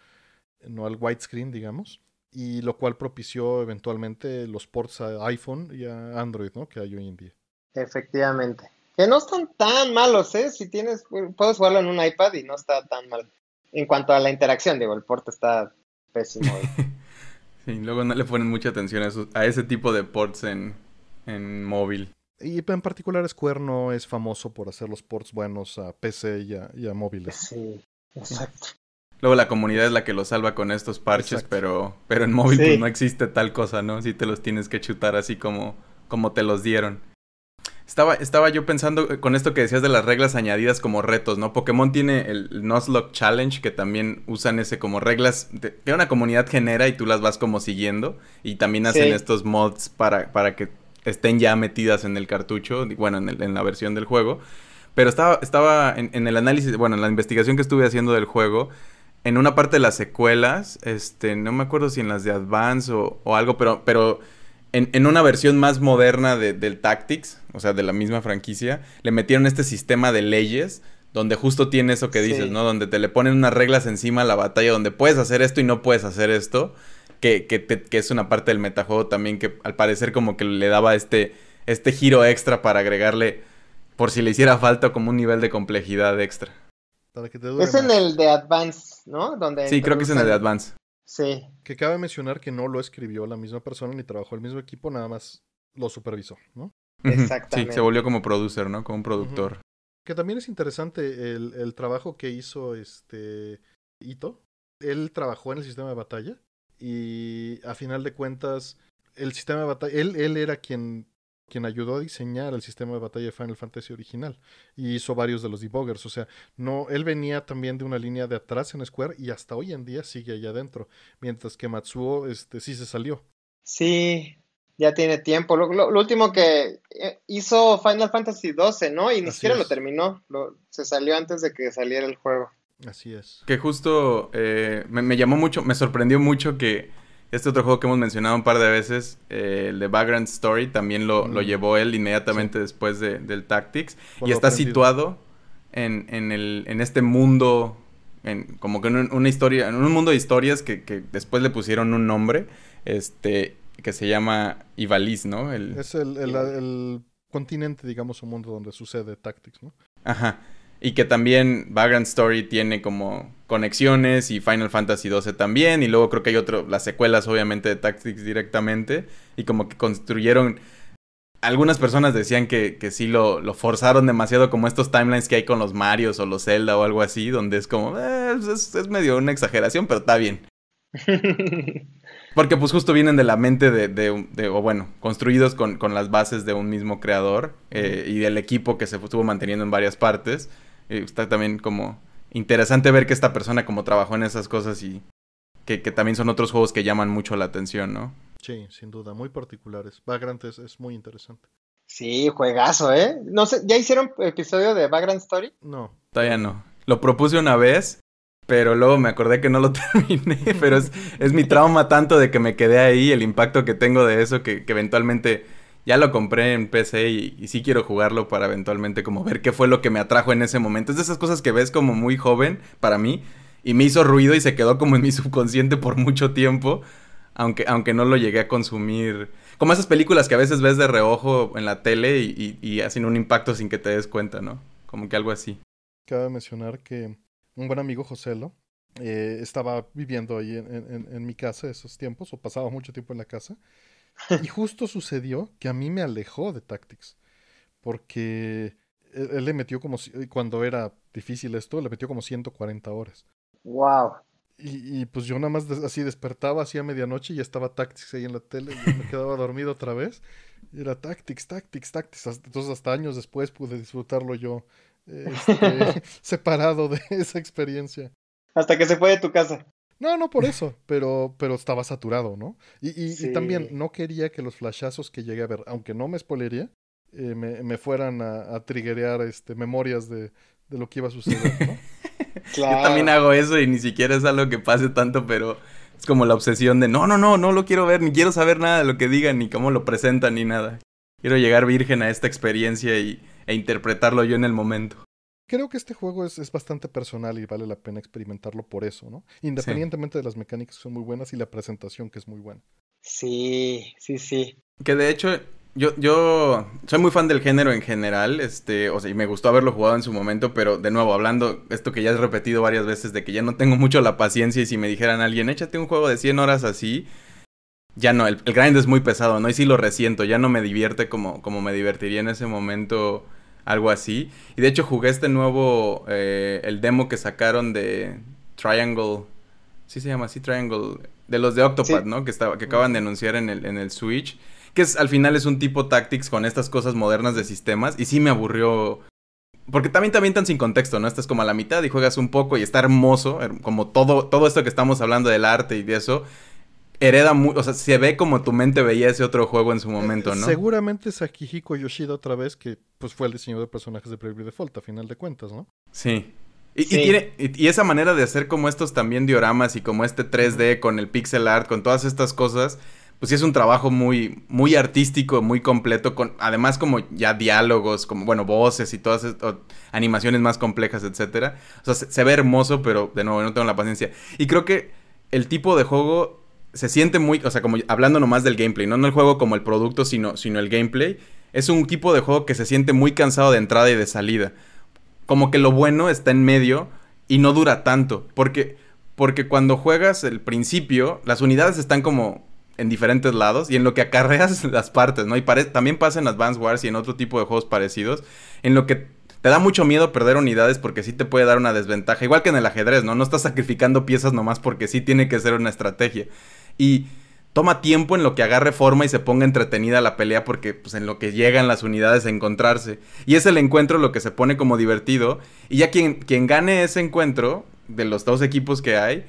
no al widescreen, digamos. Y lo cual propició eventualmente los ports a iPhone y a Android, ¿no? Que hay hoy en día. Efectivamente. Que no están tan malos, ¿eh? Si tienes, puedes jugarlo en un iPad y no está tan mal en cuanto a la interacción, digo, el porte está pésimo. sí, luego no le ponen mucha atención a, ese tipo de ports en, en móvil. Y en particular Square no es famoso por hacer los ports buenos a PC y a, móviles. Sí, exacto. Luego la comunidad es la que lo salva con estos parches, pero, pero en móvil pues, no existe tal cosa, ¿no? Si te los tienes que chutar así como, como te los dieron. Estaba, estaba yo pensando eh, con esto que decías de las reglas añadidas como retos, ¿no? Pokémon tiene el Nuzlocke Challenge, que también usan ese como reglas de, que una comunidad genera y tú las vas como siguiendo. Y también hacen estos mods para, para que estén ya metidas en el cartucho, bueno, en, la versión del juego. Pero estaba, estaba en, el análisis, bueno, en la investigación que estuve haciendo del juego, en una parte de las secuelas, este, no me acuerdo si en las de Advance o, o algo, pero, pero en, una versión más moderna del Tactics, o sea, de la misma franquicia, le metieron este sistema de leyes donde justo tiene eso que dices, ¿no? Donde te le ponen unas reglas encima a la batalla, donde puedes hacer esto y no puedes hacer esto, que, es una parte del metajuego también que al parecer como que le daba este, este giro extra para agregarle, por si le hiciera falta, como un nivel de complejidad extra. es en el de Advance, ¿no? sí, creo que es en el de Advance. Sí. Que cabe mencionar que no lo escribió la misma persona ni trabajó el mismo equipo, nada más lo supervisó, ¿no? Exactamente. Sí, se volvió como producer, ¿no? Como productor. Que también es interesante el, el, trabajo que hizo este Ito. Él trabajó en el sistema de batalla y a final de cuentas, el sistema de batalla, él, él era quien quien ayudó a diseñar el sistema de batalla de Final Fantasy original y hizo varios de los debuggers. O sea, no, él venía también de una línea de atrás en Square y hasta hoy en día sigue allá adentro, mientras que Matsuo este, sí se salió. Sí, ya tiene tiempo. Lo, último que eh, hizo Final Fantasy XII, ¿no? Y ni siquiera lo terminó. Lo, se salió antes de que saliera el juego. Así es. Que justo eh, me llamó mucho, me sorprendió mucho que este otro juego que hemos mencionado un par de veces, eh, el de Background Story, también lo, mm. llevó él inmediatamente después del Tactics. y está situado en, el, en este mundo, en, como que en una historia, en un mundo de historias que, después le pusieron un nombre, este, que se llama Ivalice, ¿no? es el, el continente, digamos, o mundo donde sucede Tactics, ¿no? Ajá. Y que también Vagrant Story tiene como conexiones y Final Fantasy XII también. Y luego creo que hay otro, las secuelas obviamente de Tactics directamente. Y como que construyeron... Algunas personas decían que, que sí lo, forzaron demasiado como estos timelines que hay con los Marios o los Zelda o algo así, donde es como, eh, es, medio una exageración, pero está bien. Porque pues justo vienen de la mente de, o bueno, construidos con, las bases de un mismo creador eh, y del equipo que se estuvo manteniendo en varias partes. Eh, está también como interesante ver que esta persona como trabajó en esas cosas y que, también son otros juegos que llaman mucho la atención, ¿no? Sí, sin duda, muy particulares. Vagrant es, es muy interesante. Sí, juegazo, ¿eh? No sé, ¿ya hicieron episodio de Vagrant Story? No. Todavía no. Lo propuse una vez, pero luego me acordé que no lo terminé, pero es, es mi trauma tanto de que me quedé ahí, el impacto que tengo de eso, que, que eventualmente ya lo compré en PC y, sí quiero jugarlo para eventualmente como ver qué fue lo que me atrajo en ese momento. Es de esas cosas que ves como muy joven para mí y me hizo ruido y se quedó como en mi subconsciente por mucho tiempo, aunque, aunque no lo llegué a consumir. Como esas películas que a veces ves de reojo en la tele y, hacen un impacto sin que te des cuenta, ¿no? Como que algo así. Cabe mencionar que un buen amigo Joselo lo eh, estaba viviendo ahí en, en mi casa esos tiempos, o pasaba mucho tiempo en la casa, y justo sucedió que a mí me alejó de Tactics, porque él, le metió como, cuando era difícil esto, le metió como 140 horas. ¡Wow! Y, pues yo nada más así despertaba, hacía medianoche y estaba Tactics ahí en la tele y me quedaba dormido otra vez. Y era Tactics, Tactics, Tactics. Entonces hasta años después pude disfrutarlo yo este, separado de esa experiencia. Hasta que se fue de tu casa. No, no por eso, pero, pero estaba saturado, ¿no? Y, y, también no quería que los flashazos que llegué a ver, aunque no me spoilería, eh, me, me, fueran a, a este, memorias de, lo que iba a suceder, ¿no? claro. Yo también hago eso y ni siquiera es algo que pase tanto, pero es como la obsesión de no, no, no, no lo quiero ver, ni quiero saber nada de lo que digan, ni cómo lo presentan, ni nada. Quiero llegar virgen a esta experiencia e interpretarlo yo en el momento creo que este juego es, es, bastante personal y vale la pena experimentarlo por eso, ¿no? Independientemente de las mecánicas que son muy buenas y la presentación que es muy buena. Sí, sí, sí. Que de hecho, yo, yo soy muy fan del género en general, este, o sea, y me gustó haberlo jugado en su momento, pero de nuevo, hablando esto que ya has repetido varias veces, de que ya no tengo mucho la paciencia y si me dijeran a alguien, échate un juego de 100 horas así, ya no, el, grind es muy pesado, ¿no? Y si lo resiento, ya no me divierte como, como me divertiría en ese momento algo así. Y de hecho jugué este nuevo, eh, el demo que sacaron de Triangle, sí se llama así, Triangle, de los de Octopath, ¿no? Que, estaba, que acaban de anunciar en el, en el Switch, que es, al final es un tipo Tactics con estas cosas modernas de sistemas, y sí me aburrió. Porque también también tan sin contexto, ¿no? Estás como a la mitad y juegas un poco y está hermoso, como todo, todo esto que estamos hablando del arte y de eso, hereda muy, o sea, se ve como tu mente veía ese otro juego en su momento, eh, ¿no? Seguramente es Akihiko Yoshida otra vez, que pues fue el diseñador de personajes de Bravely Default, a final de cuentas, ¿no? Sí. Y, esa manera de hacer como estos también dioramas y como este 3D con el pixel art, con todas estas cosas, pues sí es un trabajo muy, muy artístico, muy completo, con además como ya diálogos, como bueno, voces y todas estas animaciones más complejas, etcétera. O sea, se ve hermoso, pero de nuevo no tengo la paciencia. Y creo que el tipo de juego se siente muy, o sea, como hablando nomás del gameplay, no, el juego como el producto, sino, sino el gameplay, es un tipo de juego que se siente muy cansado de entrada y de salida. Como que lo bueno está en medio y no dura tanto, porque, porque cuando juegas el principio, las unidades están como en diferentes lados y en lo que acarreas las partes, ¿no? Y también pasa en Advance Wars y en otro tipo de juegos parecidos, en lo que te da mucho miedo perder unidades porque sí te puede dar una desventaja, igual que en el ajedrez, ¿no? No estás sacrificando piezas nomás porque sí tiene que ser una estrategia. Y toma tiempo en lo que agarre forma y se ponga entretenida la pelea porque pues en lo que llegan las unidades a encontrarse. Y es el encuentro lo que se pone como divertido. Y ya quien, quien gane ese encuentro de los dos equipos que hay,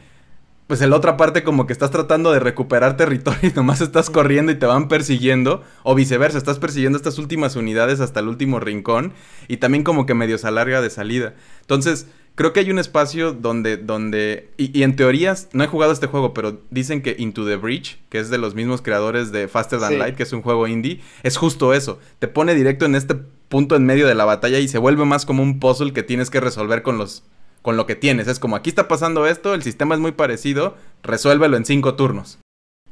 pues en la otra parte como que estás tratando de recuperar territorio y nomás estás corriendo y te van persiguiendo. O viceversa, estás persiguiendo estas últimas unidades hasta el último rincón y también como que medio se alarga de salida. Entonces creo que hay un espacio donde, donde y, en teorías, no he jugado este juego, pero dicen que Into the Breach, que es de los mismos creadores de Faster Than Light, que es un juego indie, es justo eso, te pone directo en este punto en medio de la batalla y se vuelve más como un puzzle que tienes que resolver con los con lo que tienes, es como aquí está pasando esto, el sistema es muy parecido, resuélvelo en cinco turnos.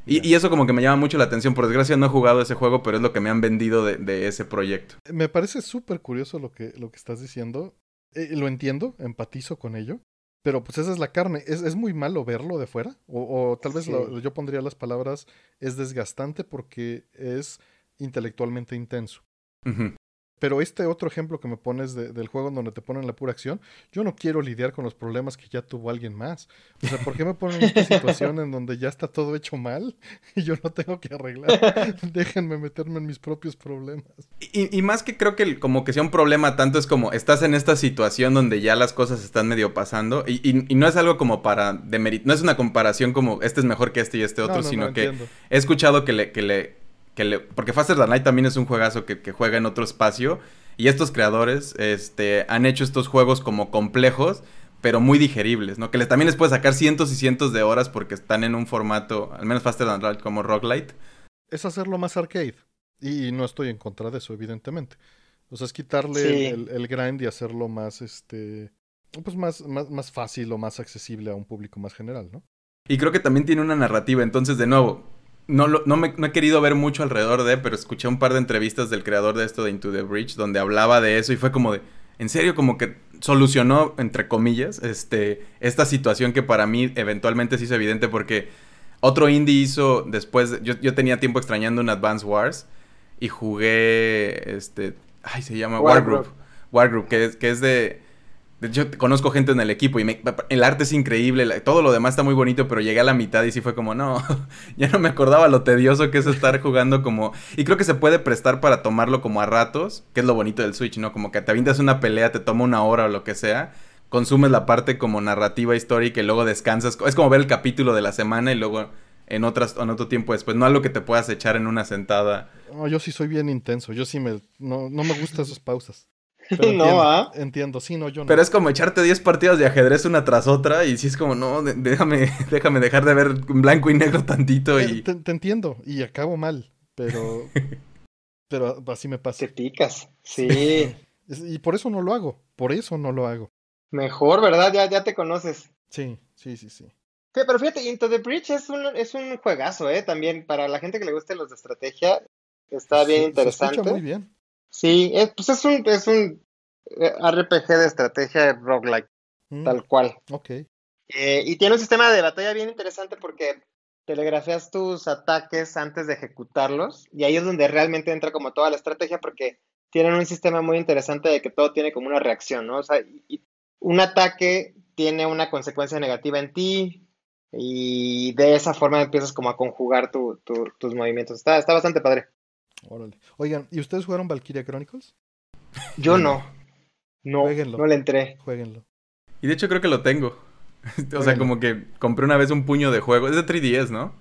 Y, eso como que me llama mucho la atención. Por desgracia no he jugado ese juego, pero es lo que me han vendido de, ese proyecto. Me parece súper curioso lo que, lo que estás diciendo. Eh, lo entiendo, empatizo con ello, pero pues esa es la carne. Es, muy malo verlo de fuera, o, tal vez yo pondría las palabras, es desgastante porque es intelectualmente intenso. Pero este otro ejemplo que me pones del juego en donde te ponen la pura acción, yo no quiero lidiar con los problemas que ya tuvo alguien más. O sea, ¿por qué me ponen en esta situación en donde ya está todo hecho mal y yo no tengo que arreglar? Déjenme meterme en mis propios problemas. Y, más que creo que como que sea un problema tanto es como estás en esta situación donde ya las cosas están medio pasando y, no es algo como para demeritar, no es una comparación como este es mejor que este y este otro, sino que he escuchado que le, que le porque Faster Than Light también es un juegazo que, juega en otro espacio. Y estos creadores este, han hecho estos juegos como complejos, pero muy digeribles, ¿no? Que les, también les puede sacar cientos y cientos de horas porque están en un formato, al menos Faster Than Light, como Rock Light. Es hacerlo más arcade. Y, no estoy en contra de eso, evidentemente. O sea, es quitarle el, grind y hacerlo más, este, pues más, más, más fácil o más accesible a un público más general, ¿no? Y creo que también tiene una narrativa. Entonces, de nuevo, no, me, he querido ver mucho alrededor de, pero escuché un par de entrevistas del creador de esto de Into the Bridge, donde hablaba de eso y fue como de, en serio, como que solucionó, entre comillas, este, esta situación que para mí eventualmente se hizo evidente porque otro indie hizo después, yo, tenía tiempo extrañando un Advance Wars y jugué, este, ay, se llama Wargroup. Wargroup, War que, que es de yo conozco gente en el equipo y el arte es increíble, todo lo demás está muy bonito, pero llegué a la mitad y sí fue como, no, ya no me acordaba lo tedioso que es estar jugando como... Y creo que se puede prestar para tomarlo como a ratos, que es lo bonito del Switch, ¿no? Como que te avientas una pelea, te toma una hora o lo que sea, consumes la parte como narrativa histórica y luego descansas. Es como ver el capítulo de la semana y luego en, otras, en otro tiempo después, no algo que te puedas echar en una sentada. No, yo sí soy bien intenso, yo sí me... no me gustan esas pausas. no, ¿ah? Entiendo, sí, no, yo no. Pero es como echarte 10 partidas de ajedrez una tras otra y si es como, no, déjame, déjame dejar de ver blanco y negro tantito eh, y... Te, entiendo y acabo mal, pero... pero así me pasa. Te picas, sí. y por eso no lo hago, por eso no lo hago. Mejor, ¿verdad? Ya, ya te conoces. Sí, sí, sí, sí. pero fíjate, Into the Bridge es un, es un juegazo, ¿eh? También para la gente que le guste los de estrategia, está bien interesante. muy bien. Sí, pues es un, es un eh, RPG de estrategia roguelike, mm, tal cual. Ok. Eh, y tiene un sistema de batalla bien interesante porque telegrafías tus ataques antes de ejecutarlos y ahí es donde realmente entra como toda la estrategia porque tienen un sistema muy interesante de que todo tiene como una reacción, ¿no? O sea, un ataque tiene una consecuencia negativa en ti y de esa forma empiezas como a conjugar tus movimientos. Está, está bastante padre. Órale. Oigan, ¿y ustedes jugaron Valkyria Chronicles? Yo no. No, no le entré. Jueguenlo. Y de hecho creo que lo tengo. o sea, como que compré una vez un puño de juego. Es de 3DS, ¿no?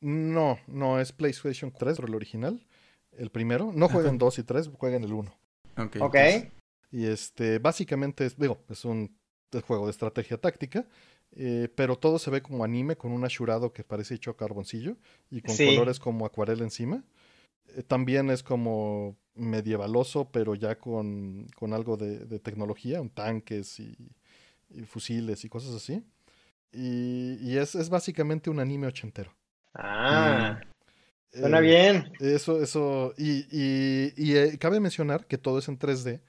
No, no, es PlayStation 3, pero el original. El primero. No jueguen 2 y 3, jueguen el 1. Ok. okay. y este, básicamente, es, digo, es un juego de estrategia táctica. Eh, pero todo se ve como anime con un ashurado que parece hecho carboncillo y con colores como acuarela encima. Eh, también es como medievaloso, pero ya con, algo de, tecnología, tanques y, fusiles y cosas así. Y, es, básicamente un anime ochentero. Ah, mm. suena eh, bien. Eso, eso, y, eh, cabe mencionar que todo es en 3D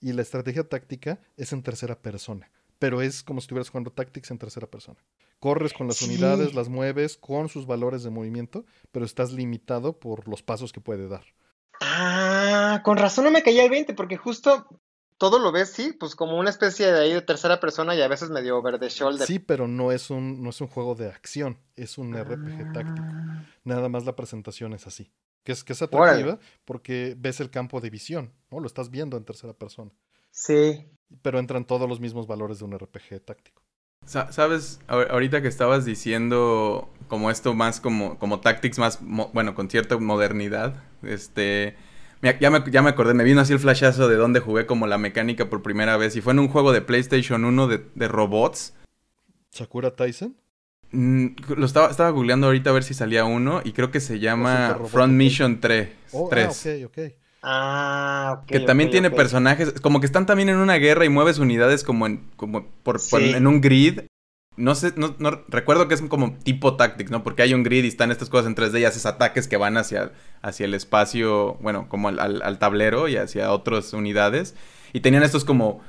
y la estrategia táctica es en tercera persona, pero es como si estuvieras jugando Tactics en tercera persona corres con las unidades, las mueves con sus valores de movimiento, pero estás limitado por los pasos que puede dar. Ah, con razón no me caía el 20, porque justo todo lo ves, sí, pues como una especie de ahí de tercera persona y a veces medio over the shoulder. Sí, pero no es un, no es un juego de acción, es un ah. RPG táctico. Nada más la presentación es así. Que es, que atractiva porque ves el campo de visión, ¿no? Lo estás viendo en tercera persona. Sí. Pero entran todos los mismos valores de un RPG táctico. Sabes, ahorita que estabas diciendo como esto más como, como tactics más, bueno, con cierta modernidad, este... Ya me, ya me acordé, me vino así el flashazo de donde jugué como la mecánica por primera vez y fue en un juego de PlayStation 1 de, de robots. ¿Sakura Tyson? Mm, lo estaba, estaba googleando ahorita a ver si salía uno y creo que se llama Front Mission 3. Ah, Ah, Que también tiene personajes, como que están también en una guerra y mueves unidades como en, como en un grid. No sé, no, no, recuerdo que es como tipo Tactics, ¿no? Porque hay un grid y están estas cosas en 3D y haces ataques que van hacia, hacia el espacio, bueno, como al, al tablero y hacia otras unidades. Y tenían estos como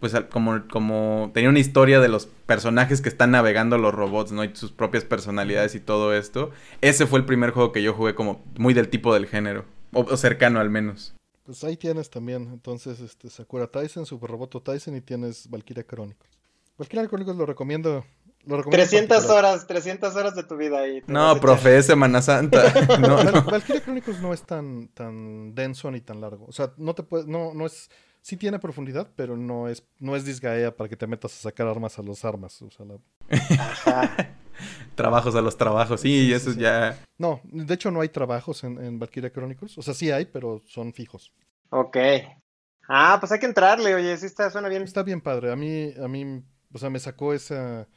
pues como, como tenía una historia de los personajes que están navegando los robots, ¿no? Y sus propias personalidades y todo esto. Ese fue el primer juego que yo jugué como muy del tipo del género. O, cercano al menos. Pues ahí tienes también, entonces, este, Sakura Tyson, Super Roboto Tyson y tienes Valkyria Chronicles. Valkyria Chronicles lo recomiendo. 300 horas, 300 horas de tu vida ahí. No, profe, es Semana Santa. Valkyria Chronicles no es tan, tan denso ni tan largo. O sea, no te no, no es sí tiene profundidad, pero no es, no es disgaea para que te metas a sacar armas a los armas. Ajá. trabajos a los trabajos. Sí, eso ya. No, de hecho no hay trabajos en, en Valkyria Chronicles. O sea, sí hay, pero son fijos. Ok. Ah, pues hay que entrarle, oye, sí está, suena bien. Está bien padre. A mí, a mí, o sea, me sacó esa,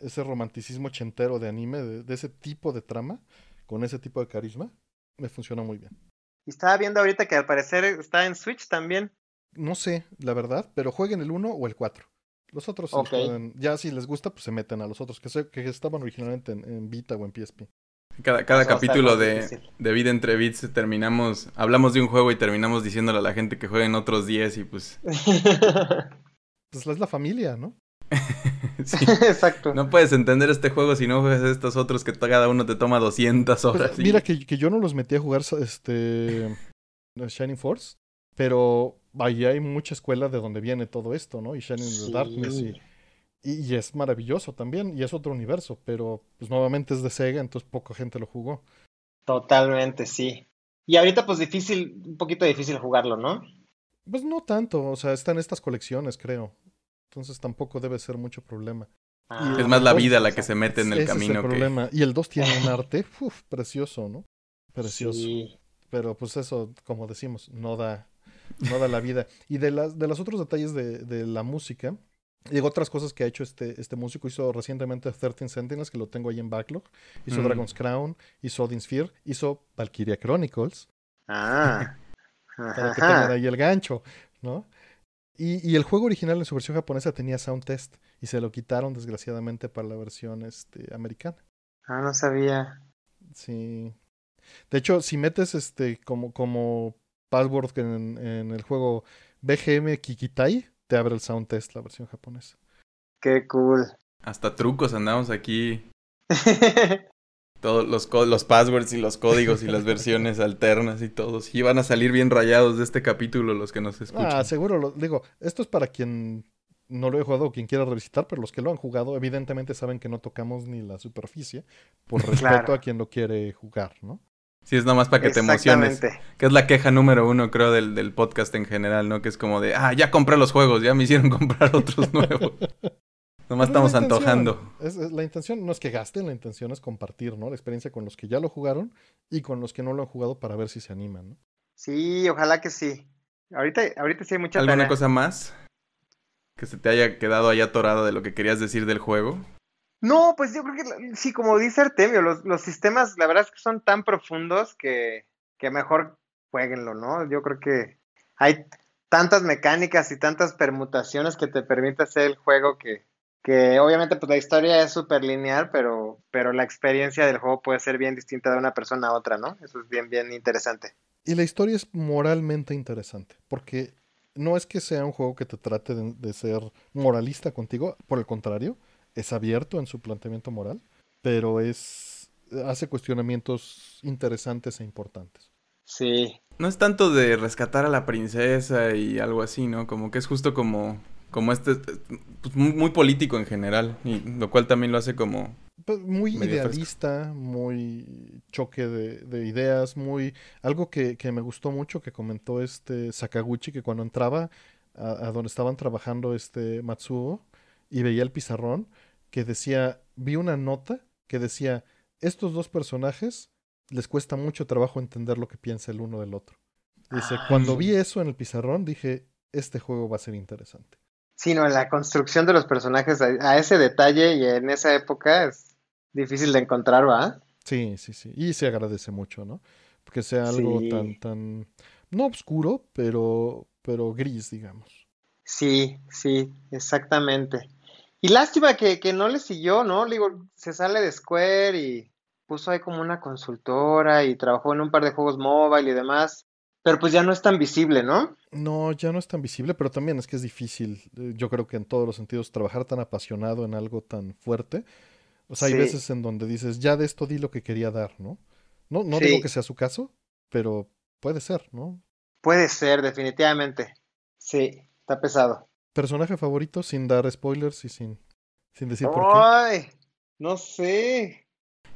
ese romanticismo chentero de anime, de, ese tipo de trama, con ese tipo de carisma. Me funciona muy bien. Y estaba viendo ahorita que al parecer está en Switch también. No sé, la verdad, pero jueguen el 1 o el 4. Los otros ya si les gusta, pues se meten a los otros que, que estaban originalmente en, Vita o en PSP. Cada, cada capítulo de, de, Vida entre Bits terminamos, hablamos de un juego y terminamos diciéndole a la gente que jueguen otros 10 y pues... pues es la familia, ¿no? sí. Exacto. No puedes entender este juego si no juegas estos otros que cada uno te toma 200 pues, horas. Mira que, que yo no los metí a jugar este Shining Force, pero ahí hay mucha escuela de donde viene todo esto, ¿no? Y Shining sí. the Darkness y, es maravilloso también y es otro universo, pero pues nuevamente es de Sega, entonces poca gente lo jugó. Totalmente, sí. Y ahorita pues difícil, un poquito difícil jugarlo, ¿no? Pues no tanto, o sea, está en estas colecciones, creo. Entonces tampoco debe ser mucho problema. Ah. es más la vida la que se mete en el camino. Es el problema. Y el 2 tiene un arte, uf, precioso, ¿no? Precioso. Pero pues eso, como decimos, no da toda la vida. Y de, las, de los otros detalles de, la música, De otras cosas que ha hecho este, este músico, hizo recientemente 13 Sentinels, que lo tengo ahí en backlog, hizo mm. Dragon's Crown, hizo Odin's Sphere, hizo Valkyria Chronicles. Ah. para que tengan ahí el gancho, ¿no? Y, y, el juego original en su versión japonesa tenía sound test y se lo quitaron desgraciadamente para la versión este, americana. Ah, no sabía. Sí. De hecho, si metes este como, como password que en, el juego BGM Kikitai te abre el sound test, la versión japonesa. Qué cool. Hasta trucos andamos aquí. Todos los, los passwords y los códigos y las versiones alternas y todos. Y van a salir bien rayados de este capítulo los que nos ah, escuchan. Ah, seguro. Lo, digo, esto es para quien no lo he jugado o quien quiera revisitar, pero los que lo han jugado evidentemente saben que no tocamos ni la superficie por respeto a quien lo quiere jugar, ¿no? Sí, es nomás para que te emociones. Que es la queja número uno, creo, del, del, podcast en general, ¿no? Que es como de, ah, ya compré los juegos, ya me hicieron comprar otros nuevos. nomás estamos antojando. la intención no es que gasten, la intención es compartir, ¿no? La experiencia con los que ya lo jugaron y con los que no lo han jugado para ver si se animan, ¿no? Sí, ojalá que sí. Ahorita, ahorita sí hay mucha ¿Alguna cosa más que se te haya quedado ahí atorado de lo que querías decir del juego? No, pues yo creo que sí, como dice Artemio, los, los sistemas, la verdad es que son tan profundos que, que mejor jueguenlo, ¿no? Yo creo que hay tantas mecánicas y tantas permutaciones que te permite hacer el juego que, que obviamente pues la historia es súper lineal, pero, pero la experiencia del juego puede ser bien distinta de una persona a otra, ¿no? Eso es bien, bien interesante. Y la historia es moralmente interesante, porque no es que sea un juego que te trate de ser moralista contigo, por el contrario, es abierto en su planteamiento moral, pero es hace cuestionamientos interesantes e importantes. Sí. No es tanto de rescatar a la princesa y algo así, ¿no? Como que es justo como como este pues, muy político en general y lo cual también lo hace como pues, muy idealista, muy choque de, ideas, muy algo que, me gustó mucho que comentó este Sakaguchi que cuando entraba a, a donde estaban trabajando este Matsuo y veía el pizarrón, que decía, vi una nota que decía, estos dos personajes les cuesta mucho trabajo entender lo que piensa el uno del otro. Dice, ah. cuando vi eso en el pizarrón dije, este juego va a ser interesante. Sí, no, la construcción de los personajes a, ese detalle y en esa época es difícil de encontrar, ¿va? Sí, sí, sí. Y se agradece mucho, ¿no? Que sea algo tan, tan, no oscuro, pero, pero gris, digamos. Sí, sí, exactamente. Y lástima que, que no le siguió, ¿no? digo, se sale de Square y puso ahí como una consultora y trabajó en un par de juegos móvil y demás. Pero pues ya no es tan visible, ¿no? No, ya no es tan visible, pero también es que es difícil, eh, yo creo que en todos los sentidos, trabajar tan apasionado en algo tan fuerte. O sea, hay veces en donde dices, ya de esto di lo que quería dar, ¿no? No, no digo que sea su caso, pero puede ser, ¿no? Puede ser, definitivamente. Sí, está pesado personaje favorito sin dar spoilers y sin, sin decir por qué. No sé.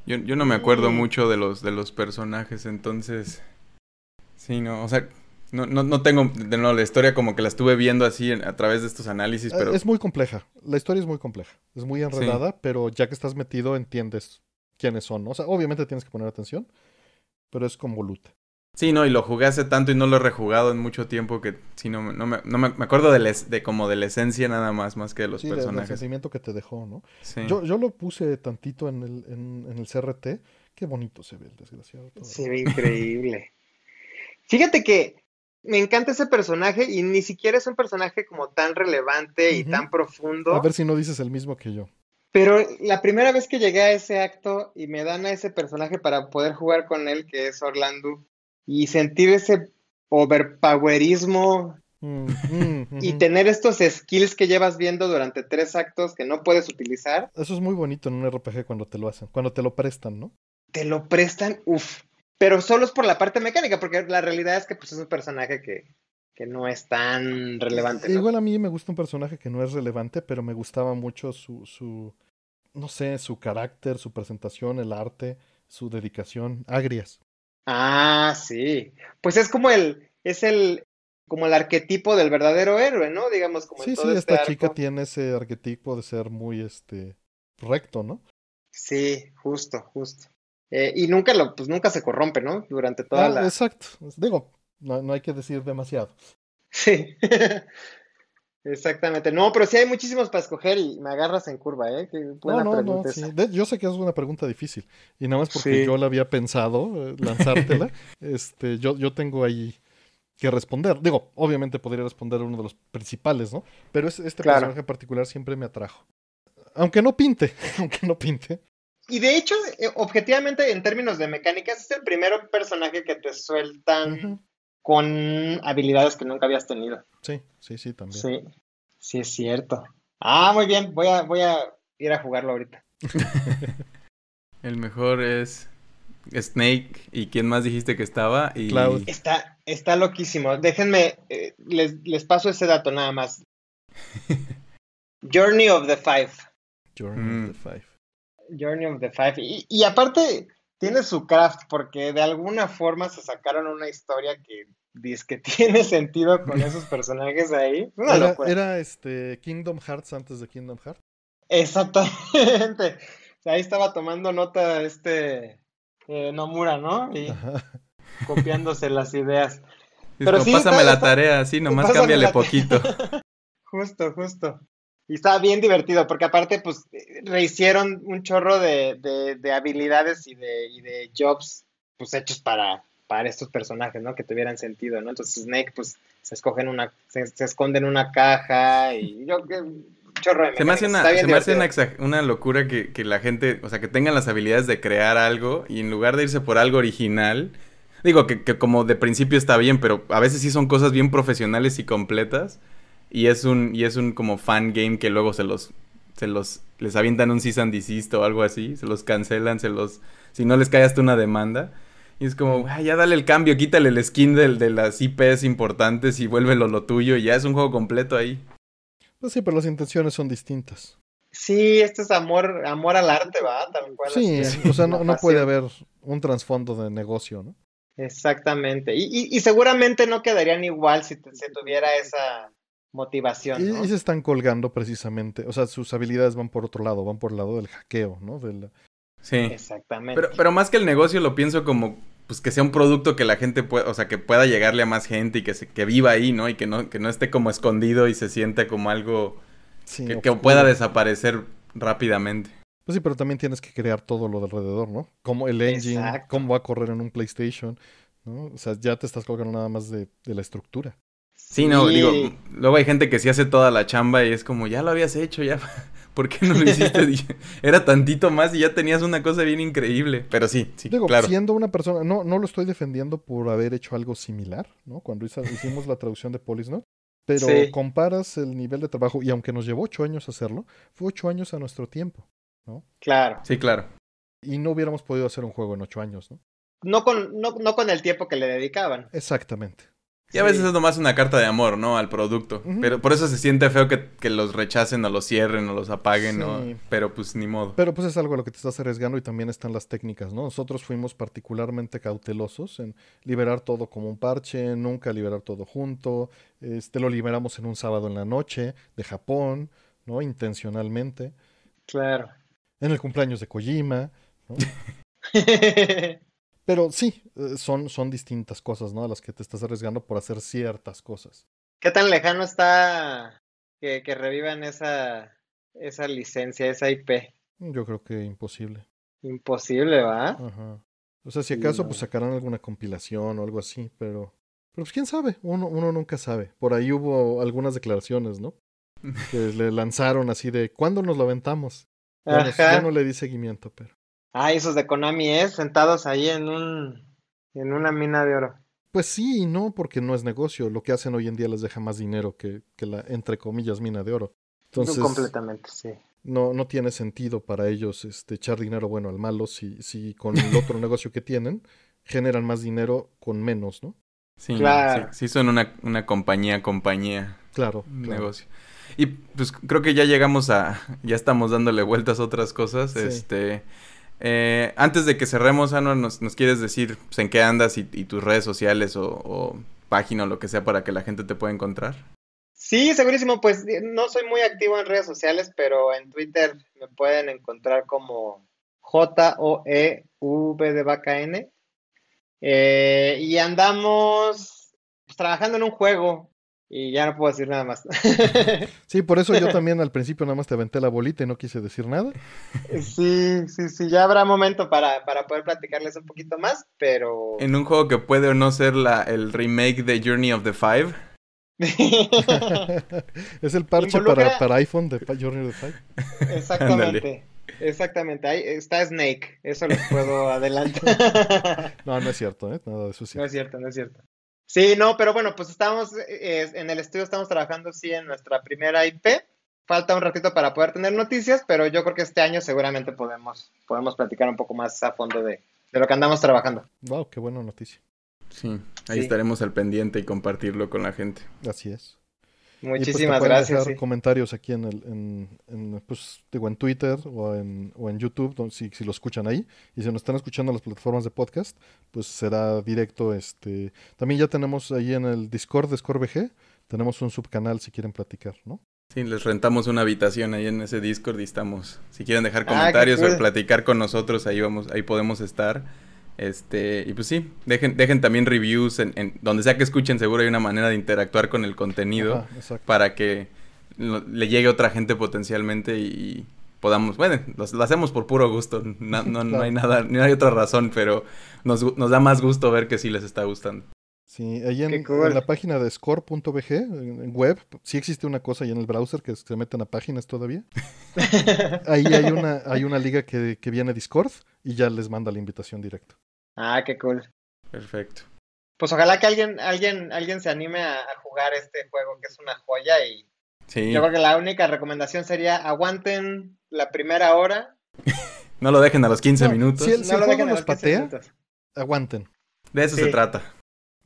Yo, yo no me acuerdo mm. mucho de los, de los personajes, entonces. Sí, no, o sea, no, no, no tengo de no, la historia como que la estuve viendo así a través de estos análisis, eh, pero... Es muy compleja, la historia es muy compleja, es muy enredada, pero ya que estás metido entiendes quiénes son, o sea, obviamente tienes que poner atención, pero es convoluta. Sí, no, y lo jugué hace tanto y no lo he rejugado en mucho tiempo que sí, no, me, no me, acuerdo de, de como de la esencia nada más, más que de los personajes. Sí, el sentimiento que te dejó, ¿no? Yo, lo puse tantito en el, en, el CRT. Qué bonito se ve el desgraciado. Se ve increíble. Fíjate que me encanta ese personaje y ni siquiera es un personaje como tan relevante y tan profundo. A ver si no dices el mismo que yo. Pero la primera vez que llegué a ese acto y me dan a ese personaje para poder jugar con él, que es Orlando, y sentir ese overpowerismo mm, mm, y mm. tener estos skills que llevas viendo durante tres actos que no puedes utilizar. Eso es muy bonito en un RPG cuando te lo hacen, cuando te lo prestan, ¿no? Te lo prestan, uff. Pero solo es por la parte mecánica, porque la realidad es que pues, es un personaje que, que no es tan relevante. Igual a mí me gusta un personaje que no es relevante, pero me gustaba mucho su, su no sé, su carácter, su presentación, el arte, su dedicación. Agrias. Ah, sí. Pues es como el, es el, como el arquetipo del verdadero héroe, ¿no? Digamos, como sí, sí, este esta chica tiene ese arquetipo de ser muy, este, recto, ¿no? Sí, justo, justo. Eh, y nunca lo, pues nunca se corrompe, ¿no? Durante toda ah, la. Exacto. Digo, no, no hay que decir demasiado. Sí. Exactamente. No, pero sí hay muchísimos para escoger y me agarras en curva, ¿eh? no, no, no. yo sé que es una pregunta difícil y nada más porque yo la había pensado eh, lanzártela. este, yo, yo tengo ahí que responder. Digo, obviamente podría responder uno de los principales, ¿no? Pero este personaje en particular siempre me atrajo. Aunque no pinte, aunque no pinte. Y de hecho, eh, objetivamente, en términos de mecánicas, es el primer personaje que te sueltan con habilidades que nunca habías tenido. Sí, sí, sí, también. Sí, sí es cierto. Ah, muy bien, voy a, voy a ir a jugarlo ahorita. El mejor es Snake y quién más dijiste que estaba y Cloud. Está, está loquísimo. Déjenme, eh, les, les, paso ese dato nada más. Journey of the Five. Journey of mm. the Five. Journey of the Five. y aparte, tiene su craft porque de alguna forma se sacaron una historia que dice que tiene sentido con esos personajes ahí. era, este Kingdom Hearts antes de Kingdom Hearts. Exactamente. ahí estaba tomando nota este eh, Nomura, ¿no? Y copiándose las ideas. Pero pásame la tarea, así nomás cámbiale poquito. justo, justo. Y estaba bien divertido, porque aparte, pues, rehicieron un chorro de, de, habilidades y de, jobs, pues, hechos para, para estos personajes, ¿no? Que tuvieran sentido, ¿no? Entonces Snake, pues, se escogen una, se, esconden esconde en una caja y yo, que, chorro de Se me hace una, se me hace una, locura que, que, la gente, o sea, que tengan las habilidades de crear algo y en lugar de irse por algo original, digo que, que como de principio está bien, pero a veces sí son cosas bien profesionales y completas. Y es un, y es un como fan game que luego se los, se los, les avientan un C desist o algo así, se los cancelan, se los, si no les cae hasta una demanda. Y es como, ya dale el cambio, quítale el skin del, de las IPs importantes y vuélvelo lo tuyo, y ya es un juego completo ahí. Pues sí, pero las intenciones son distintas. Sí, este es amor, amor al arte, va, tal cual. Sí, o sea, no, puede haber un trasfondo de negocio, ¿no? Exactamente. Y, y, seguramente no quedarían igual si, te, si tuviera esa, motivación. Y, se están colgando precisamente, o sea, sus habilidades van por otro lado, van por el lado del hackeo, ¿no? Del... Sí. Exactamente. Pero, pero, más que el negocio lo pienso como pues que sea un producto que la gente pueda, o sea, que pueda llegarle a más gente y que, se, que viva ahí, ¿no? Y que no, que no esté como escondido y se sienta como algo que, pueda desaparecer rápidamente. Pues sí, pero también tienes que crear todo lo de alrededor, ¿no? Como el engine, cómo va a correr en un PlayStation, ¿no? O sea, ya te estás colgando nada más de la estructura. Sí, no, digo, luego hay gente que sí hace toda la chamba y es como, ya lo habías hecho, ya, ¿por qué no lo hiciste? Era tantito más y ya tenías una cosa bien increíble, pero sí, sí, digo, siendo una persona, no, no lo estoy defendiendo por haber hecho algo similar, ¿no? Cuando hicimos la traducción de Polis, ¿no? pero comparas el nivel de trabajo, y aunque nos llevó ocho años hacerlo, fue ocho años a nuestro tiempo, ¿no? Claro. Sí, claro. Y no hubiéramos podido hacer un juego en ocho años, ¿no? No con, no, no con el tiempo que le dedicaban. Exactamente. Y a veces es nomás una carta de amor, ¿no? Al producto. Pero por eso se siente feo que, los rechacen o los cierren o los apaguen, ¿no? Pero pues ni modo. Pero pues es algo a lo que te estás arriesgando y también están las técnicas, ¿no? Nosotros fuimos particularmente cautelosos en liberar todo como un parche, nunca liberar todo junto. Este lo liberamos en un sábado en la noche de Japón, ¿no? Intencionalmente. Claro. En el cumpleaños de Kojima, ¿no? Pero sí, eh, son, son distintas cosas, ¿no? A las que te estás arriesgando por hacer ciertas cosas. ¿Qué tan lejano está que, revivan esa, esa licencia, esa IP? Yo creo que imposible. Imposible, ¿va? Ajá. O sea, si acaso, pues sacarán alguna compilación o algo así, pero. Pero pues quién sabe, uno, uno nunca sabe. Por ahí hubo algunas declaraciones, ¿no? Que le lanzaron así de ¿cuándo nos lo aventamos? no le di seguimiento, pero. Ah, esos de Konami es, ¿eh? sentados ahí en un en una mina de oro. Pues sí y no, porque no es negocio. Lo que hacen hoy en día les deja más dinero que, que la, entre comillas, mina de oro. Entonces, no, completamente, sí. No, no tiene sentido para ellos este, echar dinero bueno al malo si, si con el otro negocio que tienen generan más dinero con menos, ¿no? Sí, claro. sí, son una, una compañía, compañía. Claro. negocio. Y pues creo que ya llegamos a, ya estamos dándole vueltas a otras cosas. Este, eh, antes de que cerremos, ¿ano ¿nos, quieres decir pues, en qué andas y, tus redes sociales o, página o lo que sea para que la gente te pueda encontrar? Sí, segurísimo. Pues no soy muy activo en redes sociales, pero en Twitter me pueden encontrar como J-O-E-V de vaca N. Eh, y andamos pues, trabajando en un juego y ya no puedo decir nada más. Sí, por eso yo también al principio nada más te aventé la bolita y no quise decir nada. Eh, sí, sí, sí, ya habrá momento para, poder platicarles un poquito más, pero... En un juego que puede o no ser la, el remake de Journey of the Five. es el parche para, iPhone de Journey of the Five. Exactamente. Exactamente, ahí está Snake, eso les puedo adelantar. no, no es cierto, ¿eh? Nada de eso No es cierto, no es cierto. Sí, no, pero bueno, pues estamos eh, eh, en el estudio, estamos trabajando sí en nuestra primera IP. Falta un ratito para poder tener noticias, pero yo creo que este año seguramente podemos, podemos platicar un poco más a fondo de, de lo que andamos trabajando. Wow, qué buena noticia. Sí, ahí estaremos al pendiente y compartirlo con la gente. Así es. Muchísimas y pues Dejar comentarios aquí en pues, en, Twitter o en, o en YouTube, si, lo escuchan ahí. Y si nos están escuchando las plataformas de podcast, pues será directo. Este. También ya tenemos ahí en el Discord de ScoreBG, tenemos un subcanal si quieren platicar, ¿no? Sí, les rentamos una habitación ahí en ese Discord y estamos. Si quieren dejar ah, comentarios o platicar con nosotros, ahí vamos, ahí podemos estar este, y pues sí, dejen, dejen también reviews en, donde sea que escuchen, seguro hay una manera de interactuar con el contenido para que le llegue otra gente potencialmente y podamos, bueno, lo, hacemos por puro gusto, no, hay nada, ni hay otra razón, pero nos, da más gusto ver que sí les está gustando. Sí, ahí en, la página de score.bg, en web, sí existe una cosa ahí en el browser que se meten a páginas todavía. ahí hay una, hay una liga que, que viene Discord y ya les manda la invitación directa Ah, qué cool. Perfecto. Pues ojalá que alguien, alguien, alguien se anime a, jugar este juego que es una joya y sí. yo creo que la única recomendación sería aguanten la primera hora. no lo dejen a los 15 minutos. Si el, lo juego dejen patea, aguanten. De eso se trata.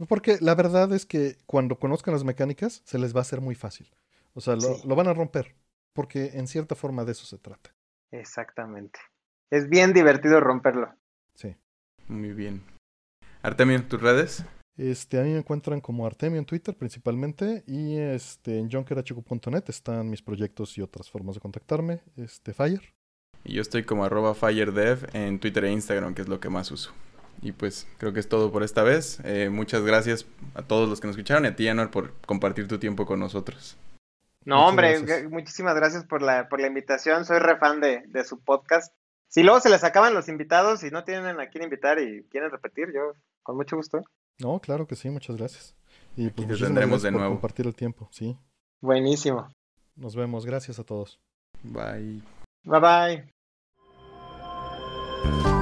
Porque la verdad es que cuando conozcan las mecánicas se les va a hacer muy fácil. O sea, lo van a romper. Porque en cierta forma de eso se trata. Exactamente. Es bien divertido romperlo. Muy bien. Artemio, ¿tus redes? Este, a mí me encuentran como Artemio en Twitter principalmente y este, en junkerhq.net están mis proyectos y otras formas de contactarme, este, Fire. Y yo estoy como arroba FireDev en Twitter e Instagram, que es lo que más uso. Y pues creo que es todo por esta vez. Eh, muchas gracias a todos los que nos escucharon y a ti, Anor, por compartir tu tiempo con nosotros. No, hombre, eh, muchísimas gracias por la, por la invitación. Soy refan de, de su podcast si luego se les acaban los invitados y no tienen a quién invitar y quieren repetir, yo con mucho gusto. No, claro que sí, muchas gracias. Y pues, tendremos de nuevo. compartir el tiempo, sí. Buenísimo. Nos vemos, gracias a todos. Bye. Bye bye.